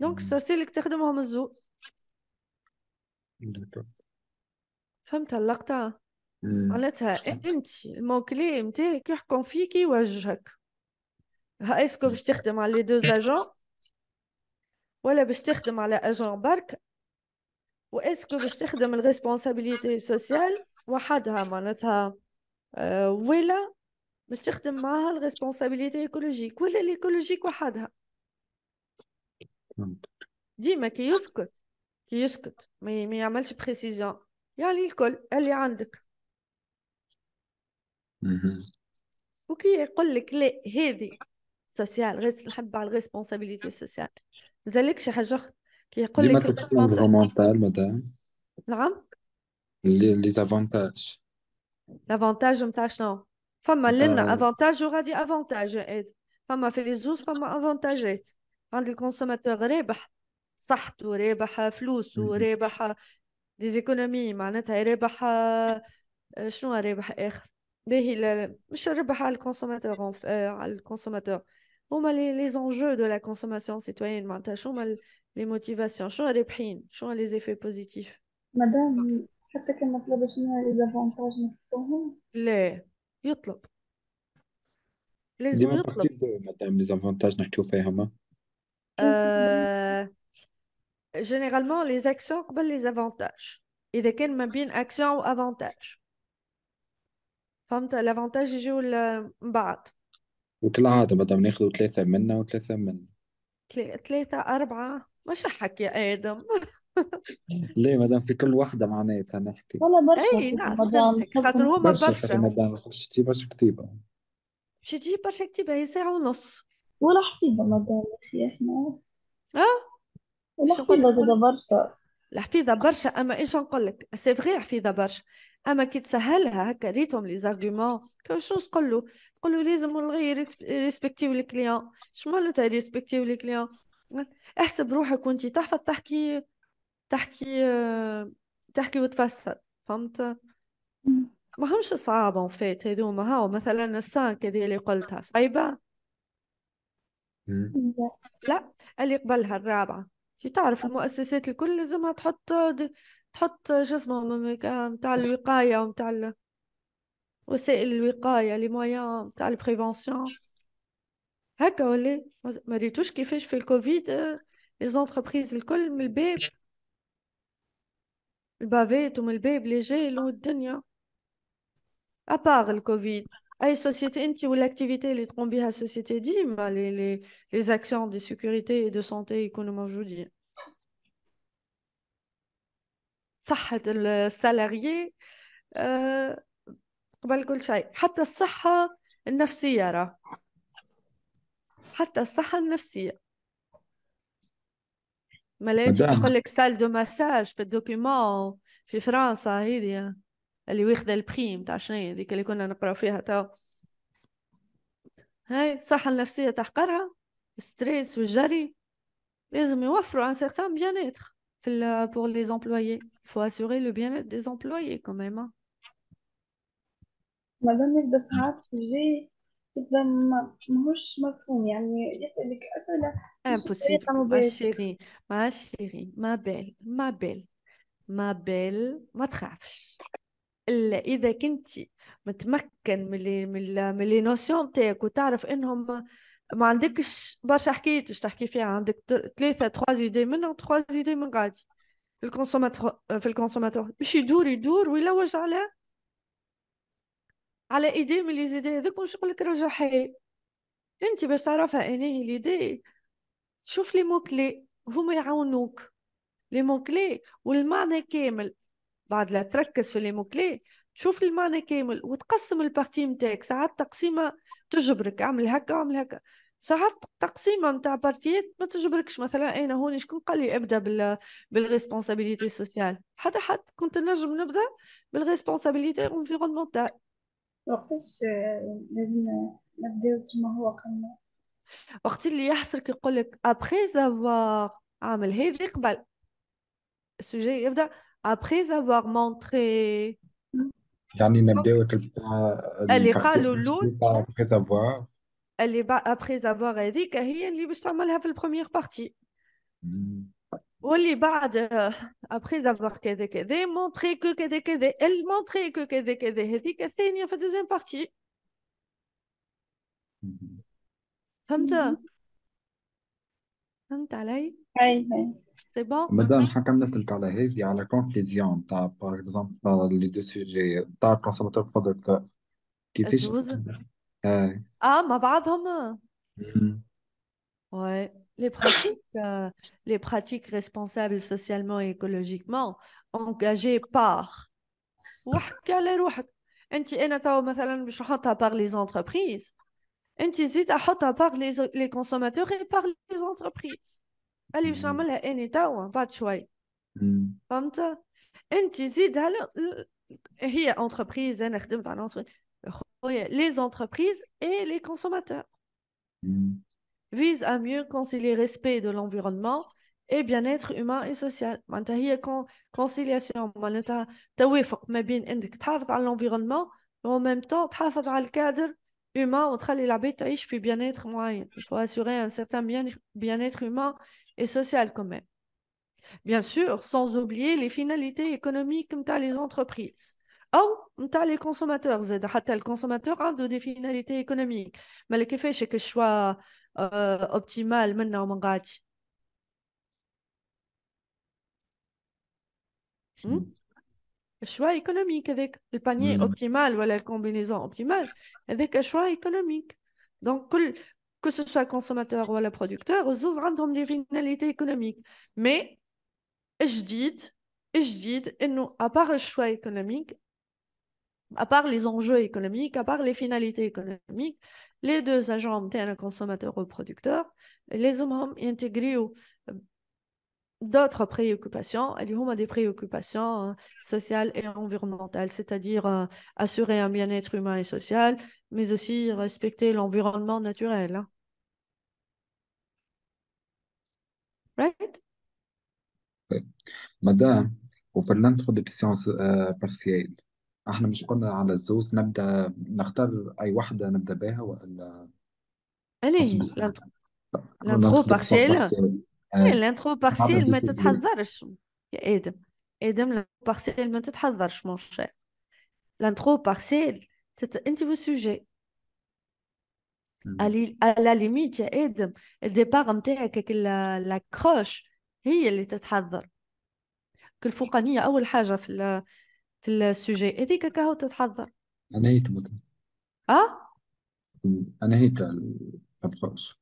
دونك اللي تخدمهم الزوز فهمت اللقطة mm. معناتها انت الموكلي نتاعك يحكم فيك يوجهك ها اسكو باش تخدم على لي دو اجون ولا باش تخدم على اجون برك واسكو باش تخدم الريسبونسابيليتي سوسيال وحدها معناتها أه ولا باش تخدم معاها الريسبونسابيليتي ايكولوجيك ولا الايكولوجيك وحدها ديما كي يسكت كي يسكت ما يعملش بريسيزيون يعني الكل اللي عندك وكي يقول لك لا هذه سوسيال غير نحب على الريسبونسابيلتي سوسيال مازالك شي حاجه اخرى كي يقول لك الريسبونسابيلتي مدام نعم لي لي زافونتاج لافونتاج نتاع شنو فما لنا افونتاج آه. وغادي افونتاج فما في لي زوز فما افونتاجات Quand le consommateur rébah, sah, tu rébaha flous, ou rébaha des économies, manette, rébaha, chou à rébaha er. Mais il a, cherebaha le consommateur, enfer, le consommateur. Ou mal les enjeux de la consommation citoyenne, manette, mal les motivations, chou à rébine, chou à les effets positifs. Madame, je ne sais pas si vous avez des avantages. Les, yotlop. Les yotlop. Madame, les avantages n'ont pas fait. جينيرالمون لي زاكسيون قبل لي زافونتاج اذا كان ما بين اكسيون وافونتاج فهمت الافونتاج يجيو من بعد وكالعادة مدام ناخذوا ثلاثة منا وثلاثة منا ثلاثة أربعة مش حك يا آدم [laughs] ليه مدام في كل واحدة معناتها نحكي والله برشا اي نعم خاطر هما برشا برشا باش برشا كتيبة باش برشا كتيبة هي ساعة ونص ولا حفيظة ما قالت يا احنا اه ولا شو نقول حفيظة زاد برشا الحفيظه برشا اما ايش نقول لك سي فغي حفيظه برشا اما كي تسهلها هكا ريتهم لي زارغومون شو تقول له تقول له لازم والله ريسبكتيو لي كليون شو معناتها ريسبكتيو لي كليون احسب روحك وانت تحفظ تحكي تحكي تحكي وتفسر فهمت ما همش صعاب فيت هذوما هاو مثلا السانك اللي قلتها صعيبه لا اللي قبلها الرابعه شي تعرف المؤسسات الكل لازمها تحط تحط شو اسمه نتاع آه، الوقايه ونتاع وسائل الوقايه لي مويان نتاع البريفونسيون هكا ولا ما ريتوش كيفاش في الكوفيد آه، لي زونتربريز الكل من الباب البافيت ومن الباب لي جاي الدنيا ابار الكوفيد Ah, société sociétés où l'activité hein, les à la société, les actions de sécurité et de santé économique aujourd'hui. Salarié. Salarié. Salarié. Salarié. Salarié. Salarié. Même la santé اللي واخده البري تاع شنو هذيك اللي كنا نقراو فيها تو هاي الصحه النفسيه تحقرها الستريس والجري لازم يوفروا ان سيغتان بيان اتر في pour les employés faut assurer le bien-être des employés quand même ما يبدا ساعات سوجي يبدا ماهوش مفهوم يعني يسألك أسئلة امبوسيبل ما شيري ما شيري ما بيل ما بيل ما بيل ما تخافش الا اذا كنت متمكن من من من لي نوسيون تاعك وتعرف انهم ما عندكش برشا حكايات باش تحكي فيها عندك ثلاثه تخوا زيدي منهم تخوا زيدي من غادي في الكونسوماتور في الكونسوماتور باش يدور يدور ويلوج على على ايدي من لي زيدي هذوك واش يقول لك رجع حي انت باش تعرفها انا هي ليدي شوف لي موكلي هما يعاونوك لي موكلي والمعنى كامل بعد لا تركز في لي موكلي تشوف المعنى كامل وتقسم البارتي نتاعك ساعات تقسيمه تجبرك اعمل هكا واعمل هكا ساعات تقسيمه نتاع بارتيات ما تجبركش مثلا انا هوني شكون قال لي ابدا بال بالريسبونسابيلتي سوسيال حتى حد كنت نجم نبدا بالريسبونسابيلتي انفيرونمونتال وقتاش آه، لازم هو وقت اللي يحصلك يقول لك ابخي زافوار عامل هذي قبل السوجي يبدا après avoir montré euh, elle est pas le avoir elle est pas après avoir dit qu'elle fait la première partie hmm. euh, après avoir montré que elle montré que la deuxième partie hmm bon? Madame, par exemple par les deux sujets consommateur producteur ah, mm-hmm. les pratiques euh, les pratiques responsables socialement et écologiquement engagées par les entreprises par les consommateurs et par les entreprises les entreprises et les consommateurs mm. visent à mieux concilier respect de l'environnement et bien-être humain et social. il conciliation. bien, l'environnement, en même temps, le humain, bien-être Il faut assurer un certain bien-être humain et quand même. Bien sûr, sans oublier les finalités économiques les entreprises. Ou les consommateurs, le consommateur a des finalités économiques. Mais le fait que choix euh, optimal maintenant, mon gars. Hmm? Hmm. choix économique avec le panier hmm. optimal, voilà la combinaison optimale, avec un choix économique. Donc, que ce soit consommateur ou le producteur, ils dans des finalités économiques. Mais, je dis, je dis, et nous, à part le choix économique, à part les enjeux économiques, à part les finalités économiques, les deux agents, un consommateur ou producteur, les hommes intégrés d'autres préoccupations, elles ont des préoccupations hein, sociales et environnementales, c'est-à-dire euh, assurer un bien-être humain et social, mais aussi respecter l'environnement naturel. Hein. Right? طيب euh, مدام Allez, l'intro partielle. الانترو إيه، آه، بارسيل ما تتحضرش يا ادم ادم الانترو بارسيل ما تتحضرش مون شير الانترو بارسيل تت... انت في سوجي على ليميت يا ادم الديبار نتاعك لا كروش هي اللي تتحضر فوقانية اول حاجه في ال... في السوجي هذيك كاهو تتحضر انهيت هيت اه انهيت الابخاص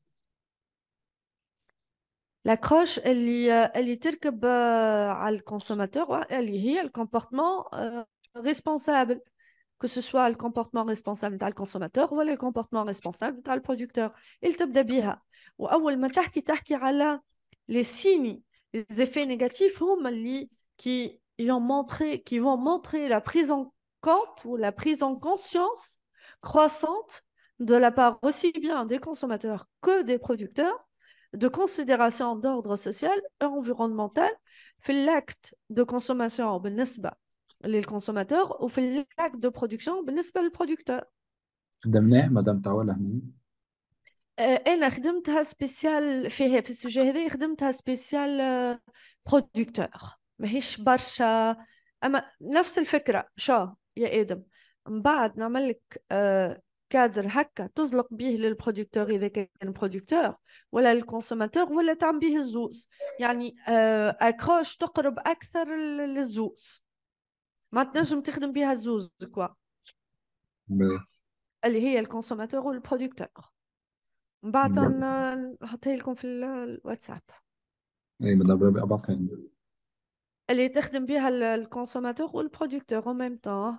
La croche, elle elle euh, le elle est est bah, le comportement euh, responsable que ce soit le comportement responsable le consommateur ou le comportement responsable le producteur il ou à ou les signes les effets négatifs ou hum, mali qui ont montré qui vont montrer la prise en compte ou la prise en conscience croissante de la part aussi bien des consommateurs que des producteurs de considérations d'ordre social et environnemental في l'acte de consommation بالنسبة للكونسوماتور وفي l'acte de production بالنسبة للبرودكتور خدمناه مدام طاولة هنا انا خدمتها سبيسيال فيها في السوجي هذا خدمتها سبيسيال برودكتور ماهيش برشا اما نفس الفكره شو يا ادم من بعد نعمل لك كادر هكا تزلق به للبروديكتور اذا كان بروديكتور ولا للكونسوماتور ولا تعمل به الزوز يعني اكروش تقرب اكثر للزوز ما تنجم تخدم بها الزوز كوا اللي هي الكونسوماتور والبروديكتور من بعد نحطها لكم في الواتساب اي بالضبط ابعثها اللي تخدم بها الكونسوماتور والبروديكتور او ميم طون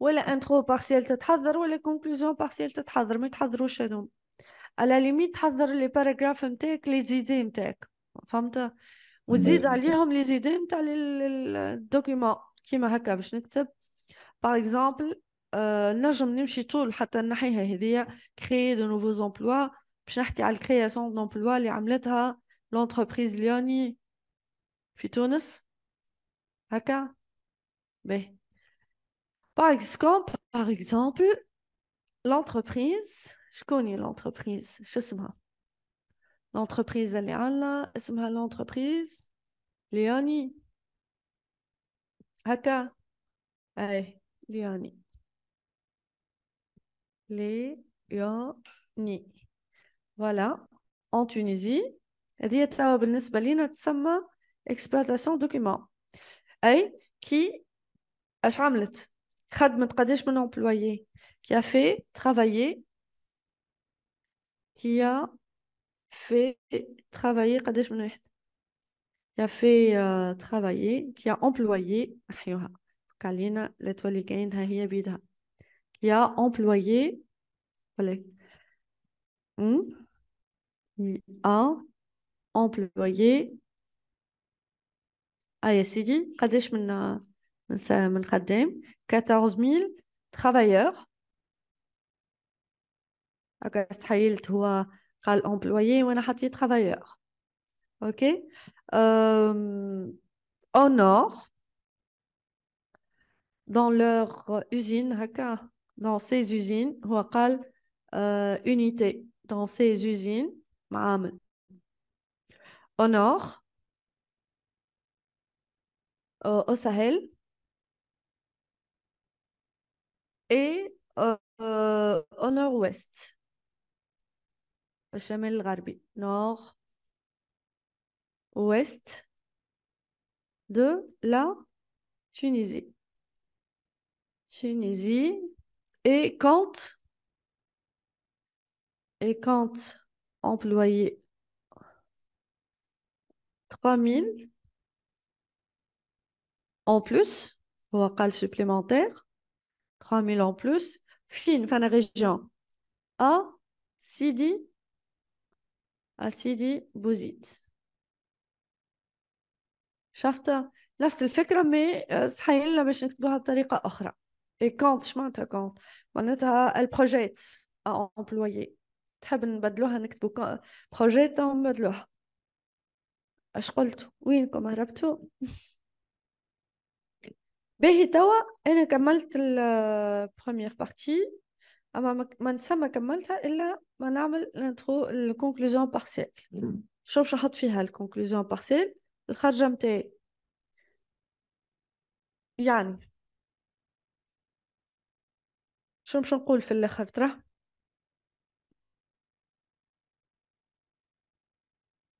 ولا انترو بارسيال تتحضر ولا كونكلوزيون بارسيال تتحضر ما تحضروش هذوم على ليميت تحضر لي باراغراف نتاعك لي زيدي نتاعك فهمت وتزيد عليهم لي زيدي نتاع الدوكيومون كيما هكا باش نكتب باغ اكزومبل آه نجم نمشي طول حتى نحيها هذيا كري دو نوفو زومبلوا باش نحكي على الكرياسيون دومبلوا اللي عملتها لونتربريز ليوني في تونس هكا باهي Par exemple, l'entreprise, je connais l'entreprise, je sais L'entreprise, elle est là, l'entreprise, Léonie. Haka. Allez, Léonie. Léonie. Voilà, en Tunisie, هذه تراها بالنسبة لنا تسمى exploitation document أي qui أش hamlet? mon employé, qui a fait travailler, qui a fait travailler, qui a fait euh, travailler, qui a employé, qui a employé, Qui hmm? a employé, ah, 14 000 travailleurs. تخيلت هو travailleurs. employé ou travailleurs. OK au euh, nord dans leur usine dans ces usines Ou euh, unité dans ces usines Au nord euh, au Sahel et au euh, nord-ouest. chamel nord ouest de la Tunisie. Tunisie et quand et quand employé 3000 en plus, vocal supplémentaire, 3000 en plus, fin, fin la région, à Sidi, à Sidi Bouzid. شفت نفس الفكرة مي صحيح لها باش نكتبوها بطريقة أخرى اي كونت اش معناتها كونت معناتها البروجيت ا امبلويي تحب نبدلوها نكتبو بروجيت نبدلوها اش قلت وينكم هربتوا باهي توا انا كملت البروميير بارتي اما ما نسمى كملتها الا ما نعمل الانترو الكونكلوزيون بارسيل شو باش نحط فيها الكونكلوزيون بارسيل الخرجه نتاعي يعني شو باش نقول في الاخر تري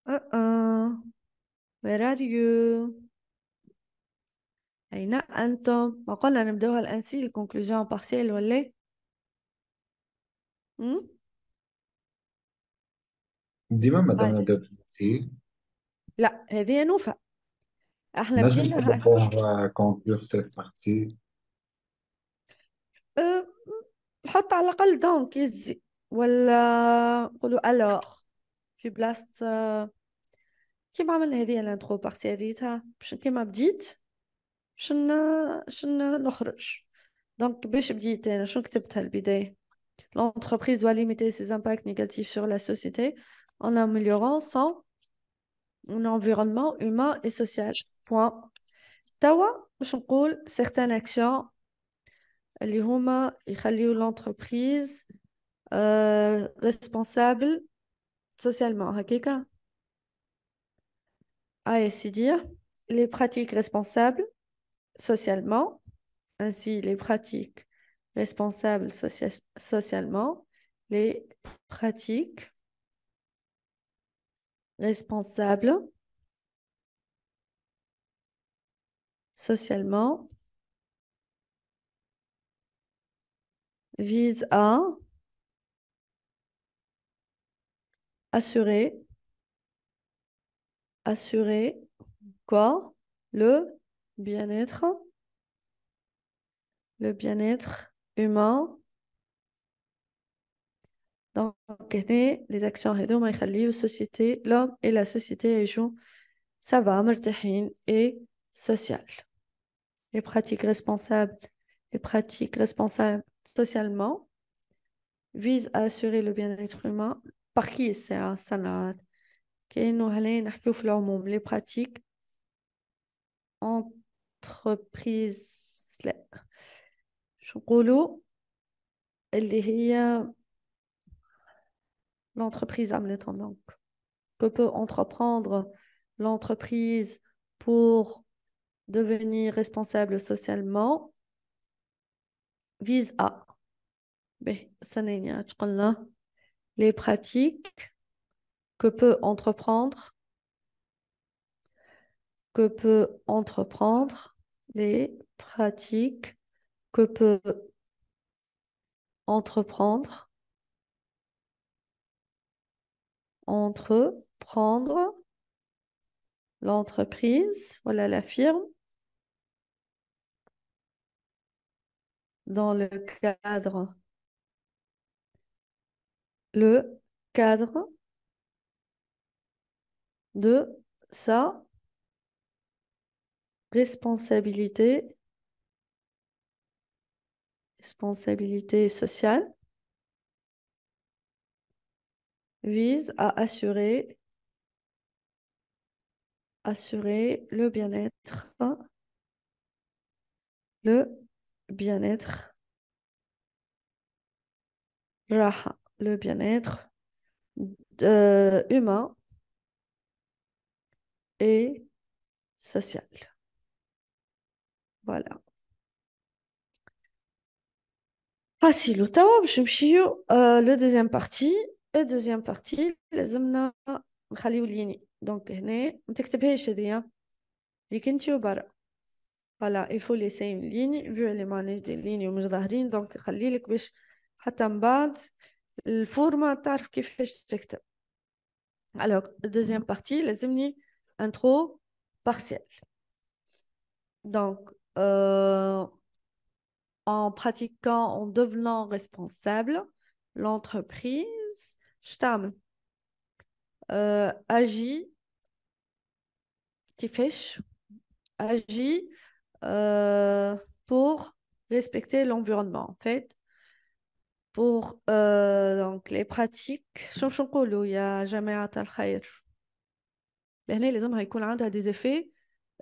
أه أه. Where are you? أين انتم ما قلنا نبداوها الانسي الكونكلوجن بارسيال ولا امم ديما مدام نبداو طيب. بالانسي لا هذه نوفا احنا بدينا pour euh, conclure بارتي حط على الاقل دونك يزي ولا نقولوا الوغ في بلاصه آه، كيما عملنا هذه الانترو بارسياليتها باش كيما بديت شنا شنا نخرج دونك باش بديت انا شنو l'entreprise doit limiter ses impacts négatifs sur la société en améliorant son environnement humain et social point باش نقول certaines actions اللي هما يخليو l'entreprise euh، responsable socialement هكاكا à ainsi dire les pratiques responsables socialement, ainsi les pratiques responsables socialement, les pratiques responsables socialement vise à assurer assurer quoi le bien-être, le bien-être humain. Donc, les actions هذوما les société, l'homme et la société jouent. ça va, et social. Les pratiques responsables, les pratiques responsables socialement visent à assurer le bien-être humain. Par qui c'est un salade? Les pratiques ont entreprise, لا شو نقولوا l'entreprise عملتهم donc que peut entreprendre l'entreprise pour devenir responsable socialement vise à les pratiques que peut entreprendre que peut entreprendre, les pratiques que peut entreprendre, entreprendre l'entreprise, voilà la firme, dans le cadre, le cadre de ça responsabilité, responsabilité sociale vise à assurer, assurer le bien-être, le bien-être, raha, le bien-être euh, humain et social voilà ah si le je suis euh, le deuxième partie et deuxième partie hein. les ligne. donc voilà il faut laisser une ligne vu les manèges des lignes je donc je le format alors deuxième partie les intro partielle donc euh, en pratiquant, en devenant responsable, l'entreprise euh, agit, qui fait, agit euh, pour respecter l'environnement, en fait. Pour donc, les pratiques, il n'y a jamais à tal Les hommes, ils ont hein, des effets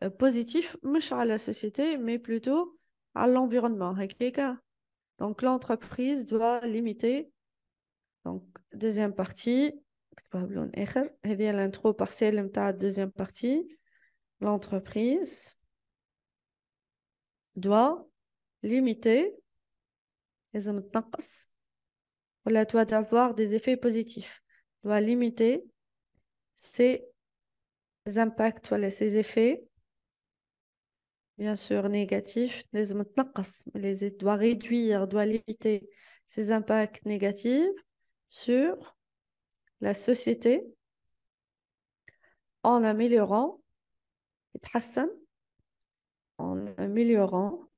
euh, positif, مش à la société, mais plutôt à l'environnement. Donc l'entreprise doit limiter. Donc deuxième partie, C'est l'intro deuxième partie. L'entreprise doit limiter les ou doit avoir des effets positifs. Doit limiter ses impacts, ses effets bien sûr négatif, les doit réduire, doit limiter ses impacts négatifs sur la société en améliorant en améliorant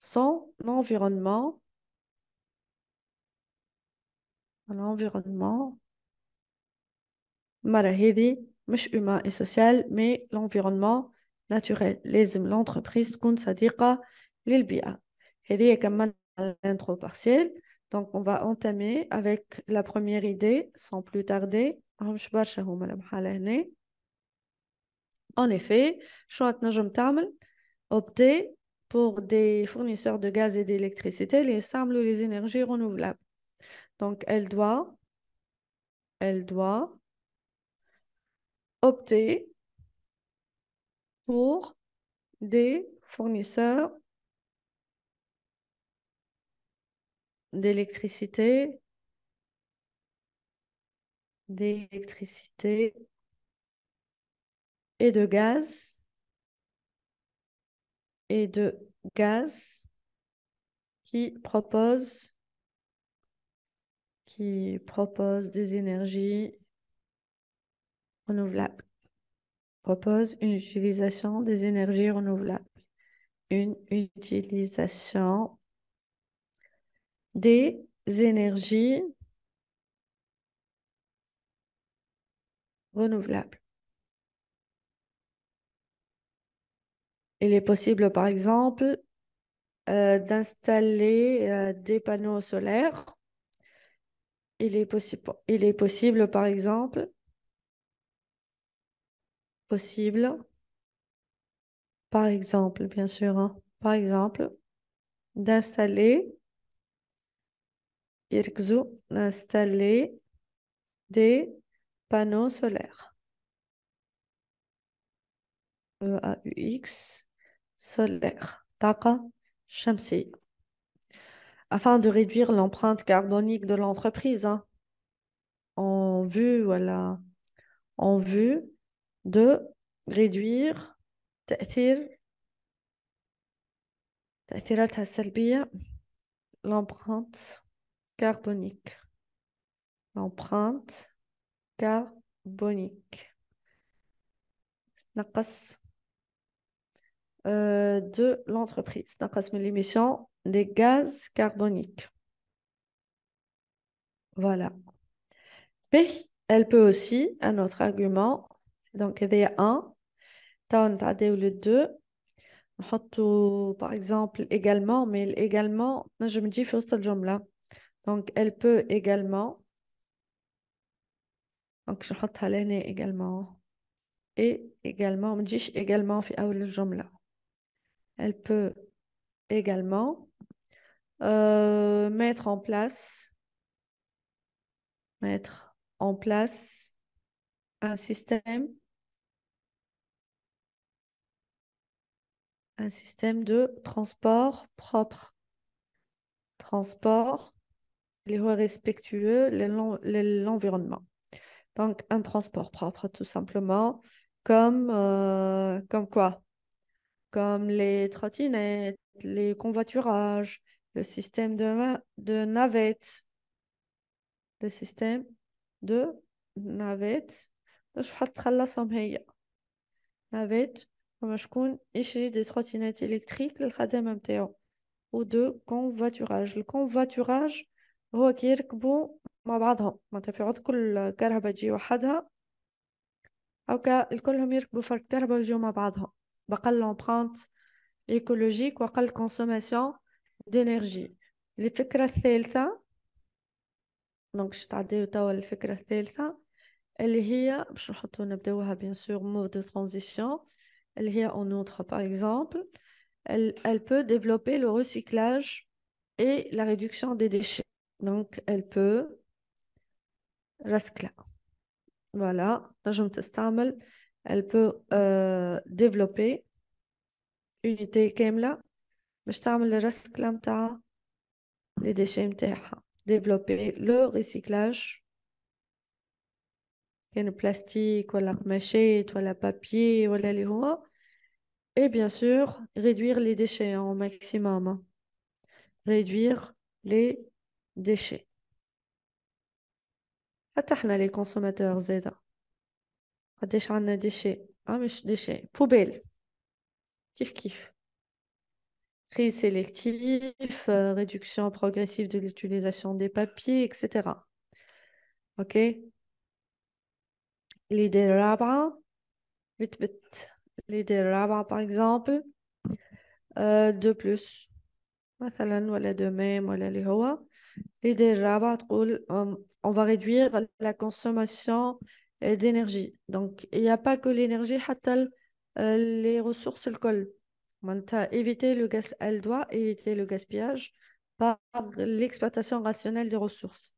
son environnement l'environnement humain et social mais l'environnement naturel لازم l'entreprise تكون y a C'est كملنا l'intro partielle donc on va entamer avec la première idée sans plus tarder En effet, شو vais opter pour des fournisseurs de gaz et d'électricité les ou les énergies renouvelables. Donc elle doit elle doit opter pour des fournisseurs d'électricité, d'électricité et de gaz et de gaz qui propose qui propose des énergies renouvelable, propose une utilisation des énergies renouvelables, une utilisation des énergies renouvelables. Il est possible, par exemple, euh, d'installer euh, des panneaux solaires. Il est, il est possible, par exemple, possible. Par exemple, bien sûr, hein. par exemple, d'installer, d'installer des panneaux solaires. E x solaire, taka, Shamsi, afin de réduire l'empreinte carbonique de l'entreprise. Hein. En vue, voilà, en vue de réduire l'empreinte carbonique l'empreinte carbonique euh, de l'entreprise l'émission des gaz carboniques voilà mais elle peut aussi un autre argument donc, il y a un. T'as le deux. On par exemple, également, mais également, je me dis, fausse là. Donc, elle peut également. Donc, je vais également. Et également, on me dit également, Elle peut également euh, mettre en place mettre en place un système un système de transport propre. Transport, les respectueux, l'environnement. Donc, un transport propre, tout simplement, comme, euh, comme quoi Comme les trottinettes, les convoiturages, le système de, de navettes. Le système de navettes. vais même هي Navette. فما شكون يشري دي تروتينات الكتريك للخدمه نتاعو فاتوراج الكون فاتوراج هو كي يركبوا مع بعضهم معناتها في عود كل كهربا تجي وحدها او الكلهم يركبوا فرق كهربا ويجيو مع بعضهم بقل لومبرانت ايكولوجيك وقل كونسوماسيون دينيرجي الفكره الثالثه دونك باش تعديو توا الفكره الثالثه اللي هي باش نحطو نبداوها بيان سور مود دو ترانزيسيون elle vient en outre, par exemple, elle, peut développer le recyclage et la réduction des déchets. Donc, elle peut Voilà, elle peut euh, développer une unité كامله باش تعمل les déchets développer le recyclage Plastique, ou la toile ou papier, ou les Et bien sûr, réduire les déchets au maximum. Réduire les déchets. Attachna les consommateurs, Z. A des déchet déchets. Ah, déchets. Poubelle. Kif, kif. Trise euh, réduction progressive de l'utilisation des papiers, etc. Ok? l'idée rabat, par exemple, euh, de plus. Hum, on va réduire la consommation euh, d'énergie. Donc, il n'y a pas que l'énergie, euh, les ressources, الكل. Éviter le gaz, elle doit éviter le gaspillage par l'exploitation rationnelle des ressources.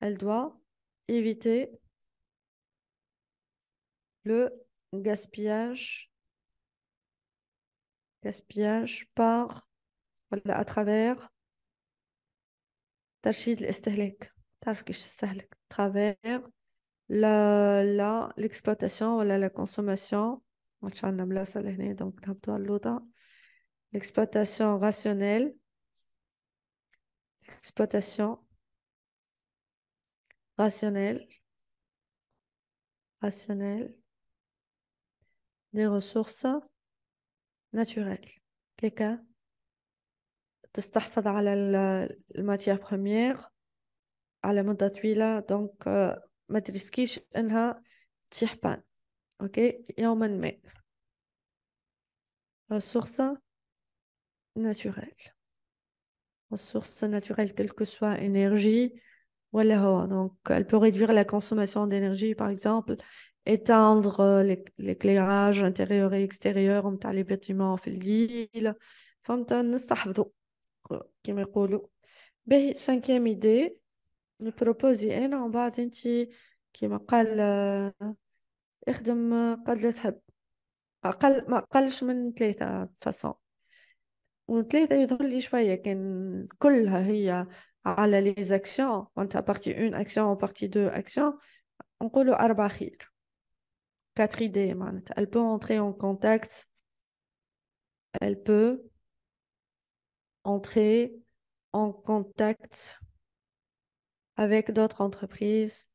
Elle doit éviter le gaspillage, gaspillage par, à travers, tachid tafkish à travers la, la, l'exploitation, ou la consommation, donc, l'exploitation rationnelle, exploitation rationnelle, rationnelle, des ressources naturelles كيكا تستحفظ على الماتيير بروميير على مدة طويلة دونك ما تريسكيش انها تحبان اوكي يوما ما ressources naturelles ressources naturelles quelles que soit énergie ou donc elle peut réduire la consommation d'énergie par exemple éteindre euh, l'éclairage intérieur et extérieur نتاع لي بيتيمون في الليل فهمت نستحفظوا كما يقولوا باهي سانكيام ايدي نبروبوزي انا ومن بعد انت كما قال اخدم قد لا تحب اقل ما اقلش من ثلاثه فاسون وثلاثه يظهر لي شويه كان كلها هي على لي زاكسيون وانت بارتي اون اكسيون وبارتي دو اكسيون نقولوا اربع خير idées. Elle peut entrer en contact, elle peut entrer en contact avec d'autres entreprises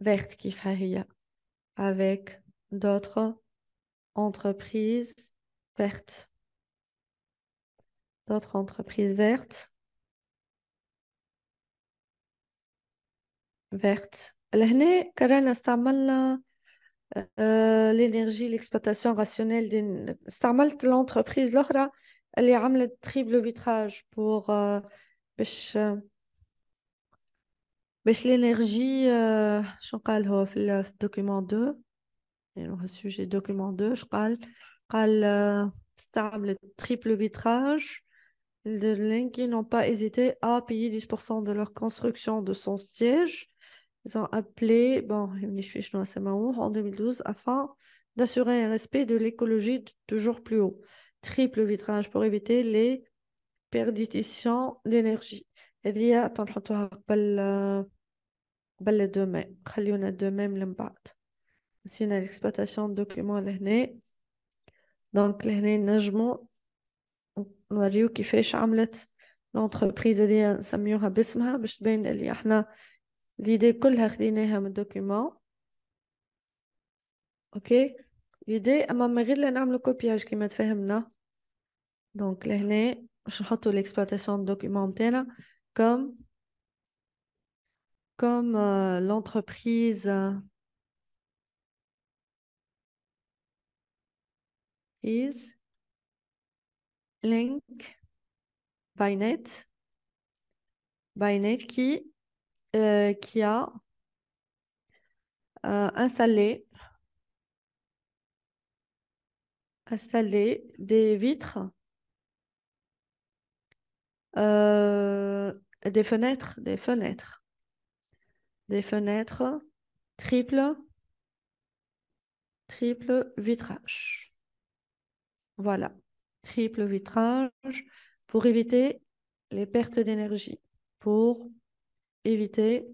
vertes qui avec d'autres entreprises vertes. D'autres entreprises vertes. vertes. on euh, l'énergie, l'exploitation rationnelle des... Starmalt l'entreprise là elle le triple vitrage pour pour euh, pour euh, l'énergie je parle dans le document 2 le sujet sujet document 2 je parle. c'est un triple vitrage Les qui n'ont pas hésité à payer 10% de leur construction de son siège ils ont appelé, bon, en 2012, afin d'assurer un respect de l'écologie toujours plus haut. Triple vitrage pour éviter les perditions d'énergie. Et via, attends, euh, de même. même l'impact. Ici, on a l'exploitation de documents Donc, qui fait l'entreprise, euh, a ليدي كلها خديناها من الدوكيومون اوكي ليدي اما من غير لا نعملو كوبياج كيما تفاهمنا دونك لهنا باش نحطو ليكسبلواتاسيون دوكيومون تاعنا كوم كوم لونتربريز is link by net by net qui Euh, qui a euh, installé, installé des vitres, euh, des fenêtres, des fenêtres, des fenêtres triple, triple vitrage. Voilà, triple vitrage pour éviter les pertes d'énergie, pour éviter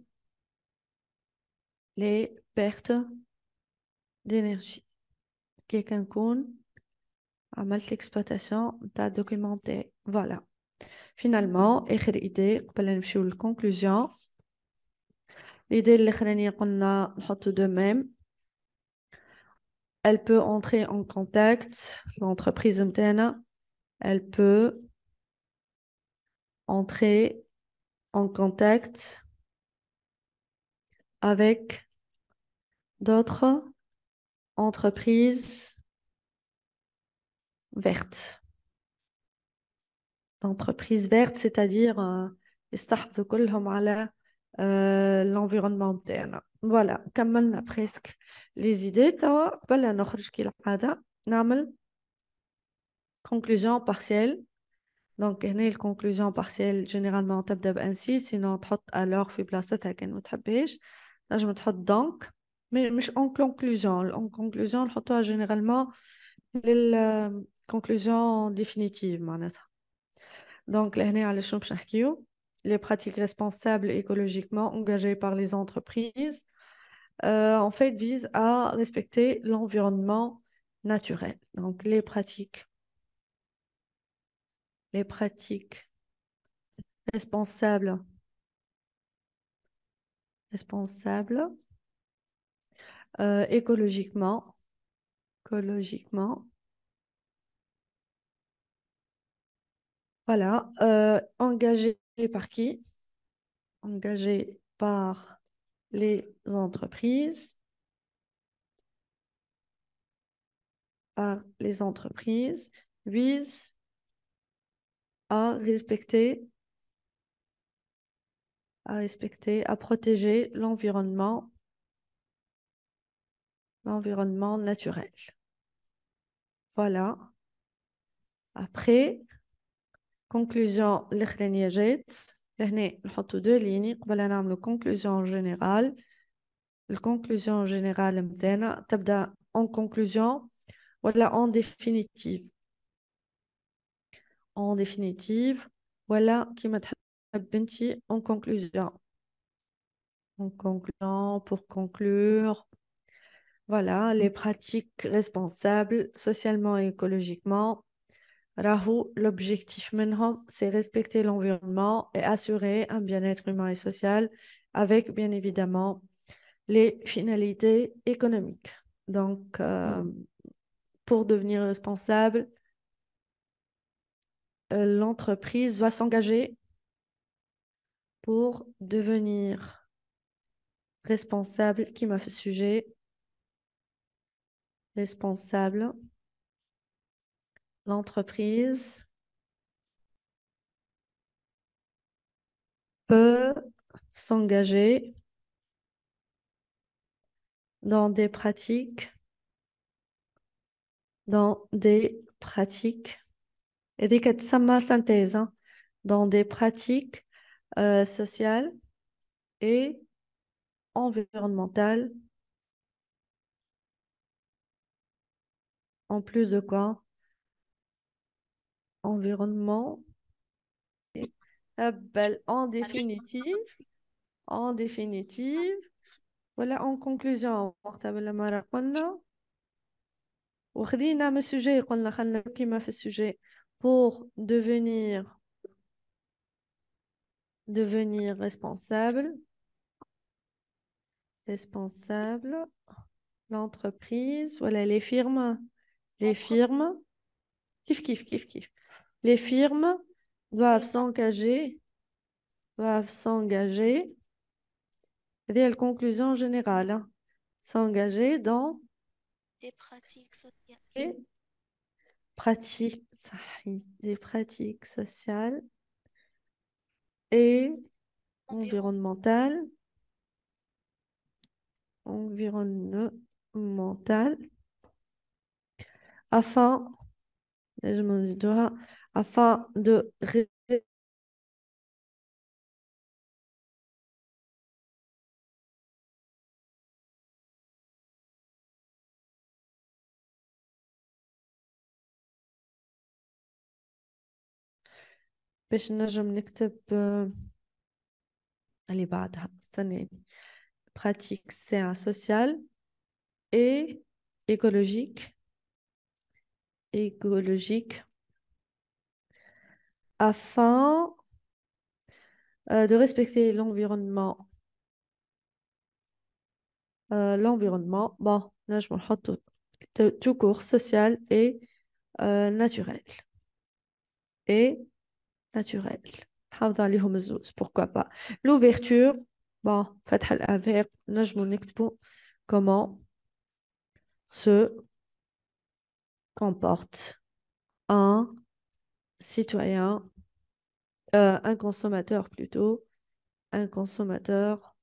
les pertes d'énergie. Quelqu'un mal l'exploitation de documenté voilà finalement اخر idée قبل la conclusion. l'idée الاخرانيه قلنا a de même elle peut entrer en contact l'entreprise elle peut entrer en contact avec d'autres entreprises vertes. D'entreprises vertes, c'est-à-dire euh, euh l'environnement interne. Voilà, a presque les idées. conclusion partielle donc, elle est conclusion partielle, généralement type de ainsi. Sinon, tout alors fut placé avec une autre page. Là, je me tends donc. Mais en conclusion, en conclusion, la généralement les conclusions définitives, Donc, les les pratiques responsables écologiquement engagées par les entreprises, euh, en fait, visent à respecter l'environnement naturel. Donc, les pratiques pratiques responsables. Responsables euh, écologiquement. Écologiquement. Voilà. Euh, engagé par qui Engagé par les entreprises. Par les entreprises vise à respecter, à respecter, à protéger l'environnement, l'environnement naturel. Voilà. Après, conclusion, deux lignes. la conclusion générale. La conclusion générale, en conclusion, voilà en définitive en définitive voilà qui m'a en conclusion en concluant pour conclure voilà les pratiques responsables socialement et écologiquement Rahou, l'objectif maintenant, c'est respecter l'environnement et assurer un bien-être humain et social avec, bien évidemment, les finalités économiques. Donc, euh, pour devenir responsable, euh, l'entreprise va s'engager pour devenir responsable qui m'a fait sujet responsable l'entreprise peut s'engager dans des pratiques dans des pratiques des كتسمى synthèse dans des pratiques euh, sociales et environnementales en plus de quoi environnement en définitive en définitive voilà en conclusion On sujet pour devenir, devenir responsable, responsable, l'entreprise, voilà, les firmes, les firmes, kiff, kiff, kiff, kiff. Les firmes doivent s'engager, doivent s'engager, et à la conclusion générale, hein. s'engager dans des pratiques sociales pratiques des pratiques sociales et environnementales environnementales afin je hein. afin de Je نجم un اللي pratique et écologique écologique afin euh, de respecter l'environnement euh, l'environnement bon tout court social et euh, naturel et naturel. Pourquoi pas L'ouverture, bon, comment se comporte un citoyen, euh, un consommateur plutôt, un consommateur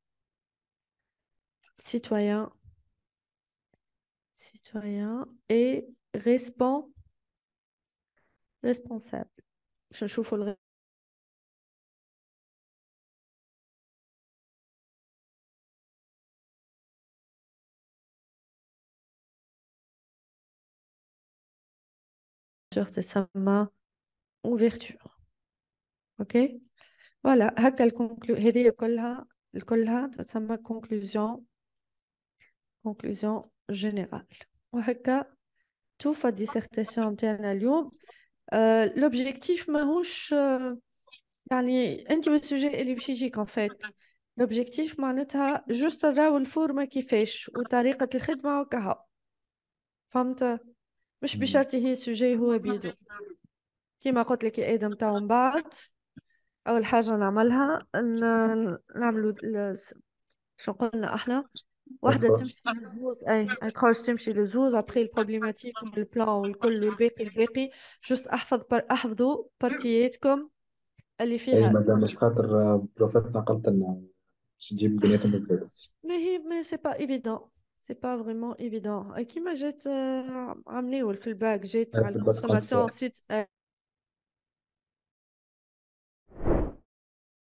citoyen, citoyen et responsable responsable. Je le de sa ouverture. OK Voilà, c'est ma conclusion, conclusion générale. Voilà, tout fait dissertation interne à euh, L'objectif, Marouche, c'est euh, un sujet psychique en fait. L'objectif, c'est juste de faire la forme qui fait et la de مش بشرط هي سوجي هو بيدو نعم. كيما قلت لك يا ادم نتاعو من بعد اول حاجه نعملها ان نعملو شو قلنا احنا واحده تمشي للزوز اي اكروش تمشي للزوز ابخي البروبليماتيك والبلان والكل والباقي الباقي جست احفظ بر... احفظوا بارتياتكم اللي فيها اي مادام مش خاطر بروفاتنا قلت لنا باش تجيب بناتهم الزوز مي هي مي سي با ايفيدون c'est pas vraiment évident. Et qui m'a jeté euh, ramené au feedback j'ai la consommation site euh,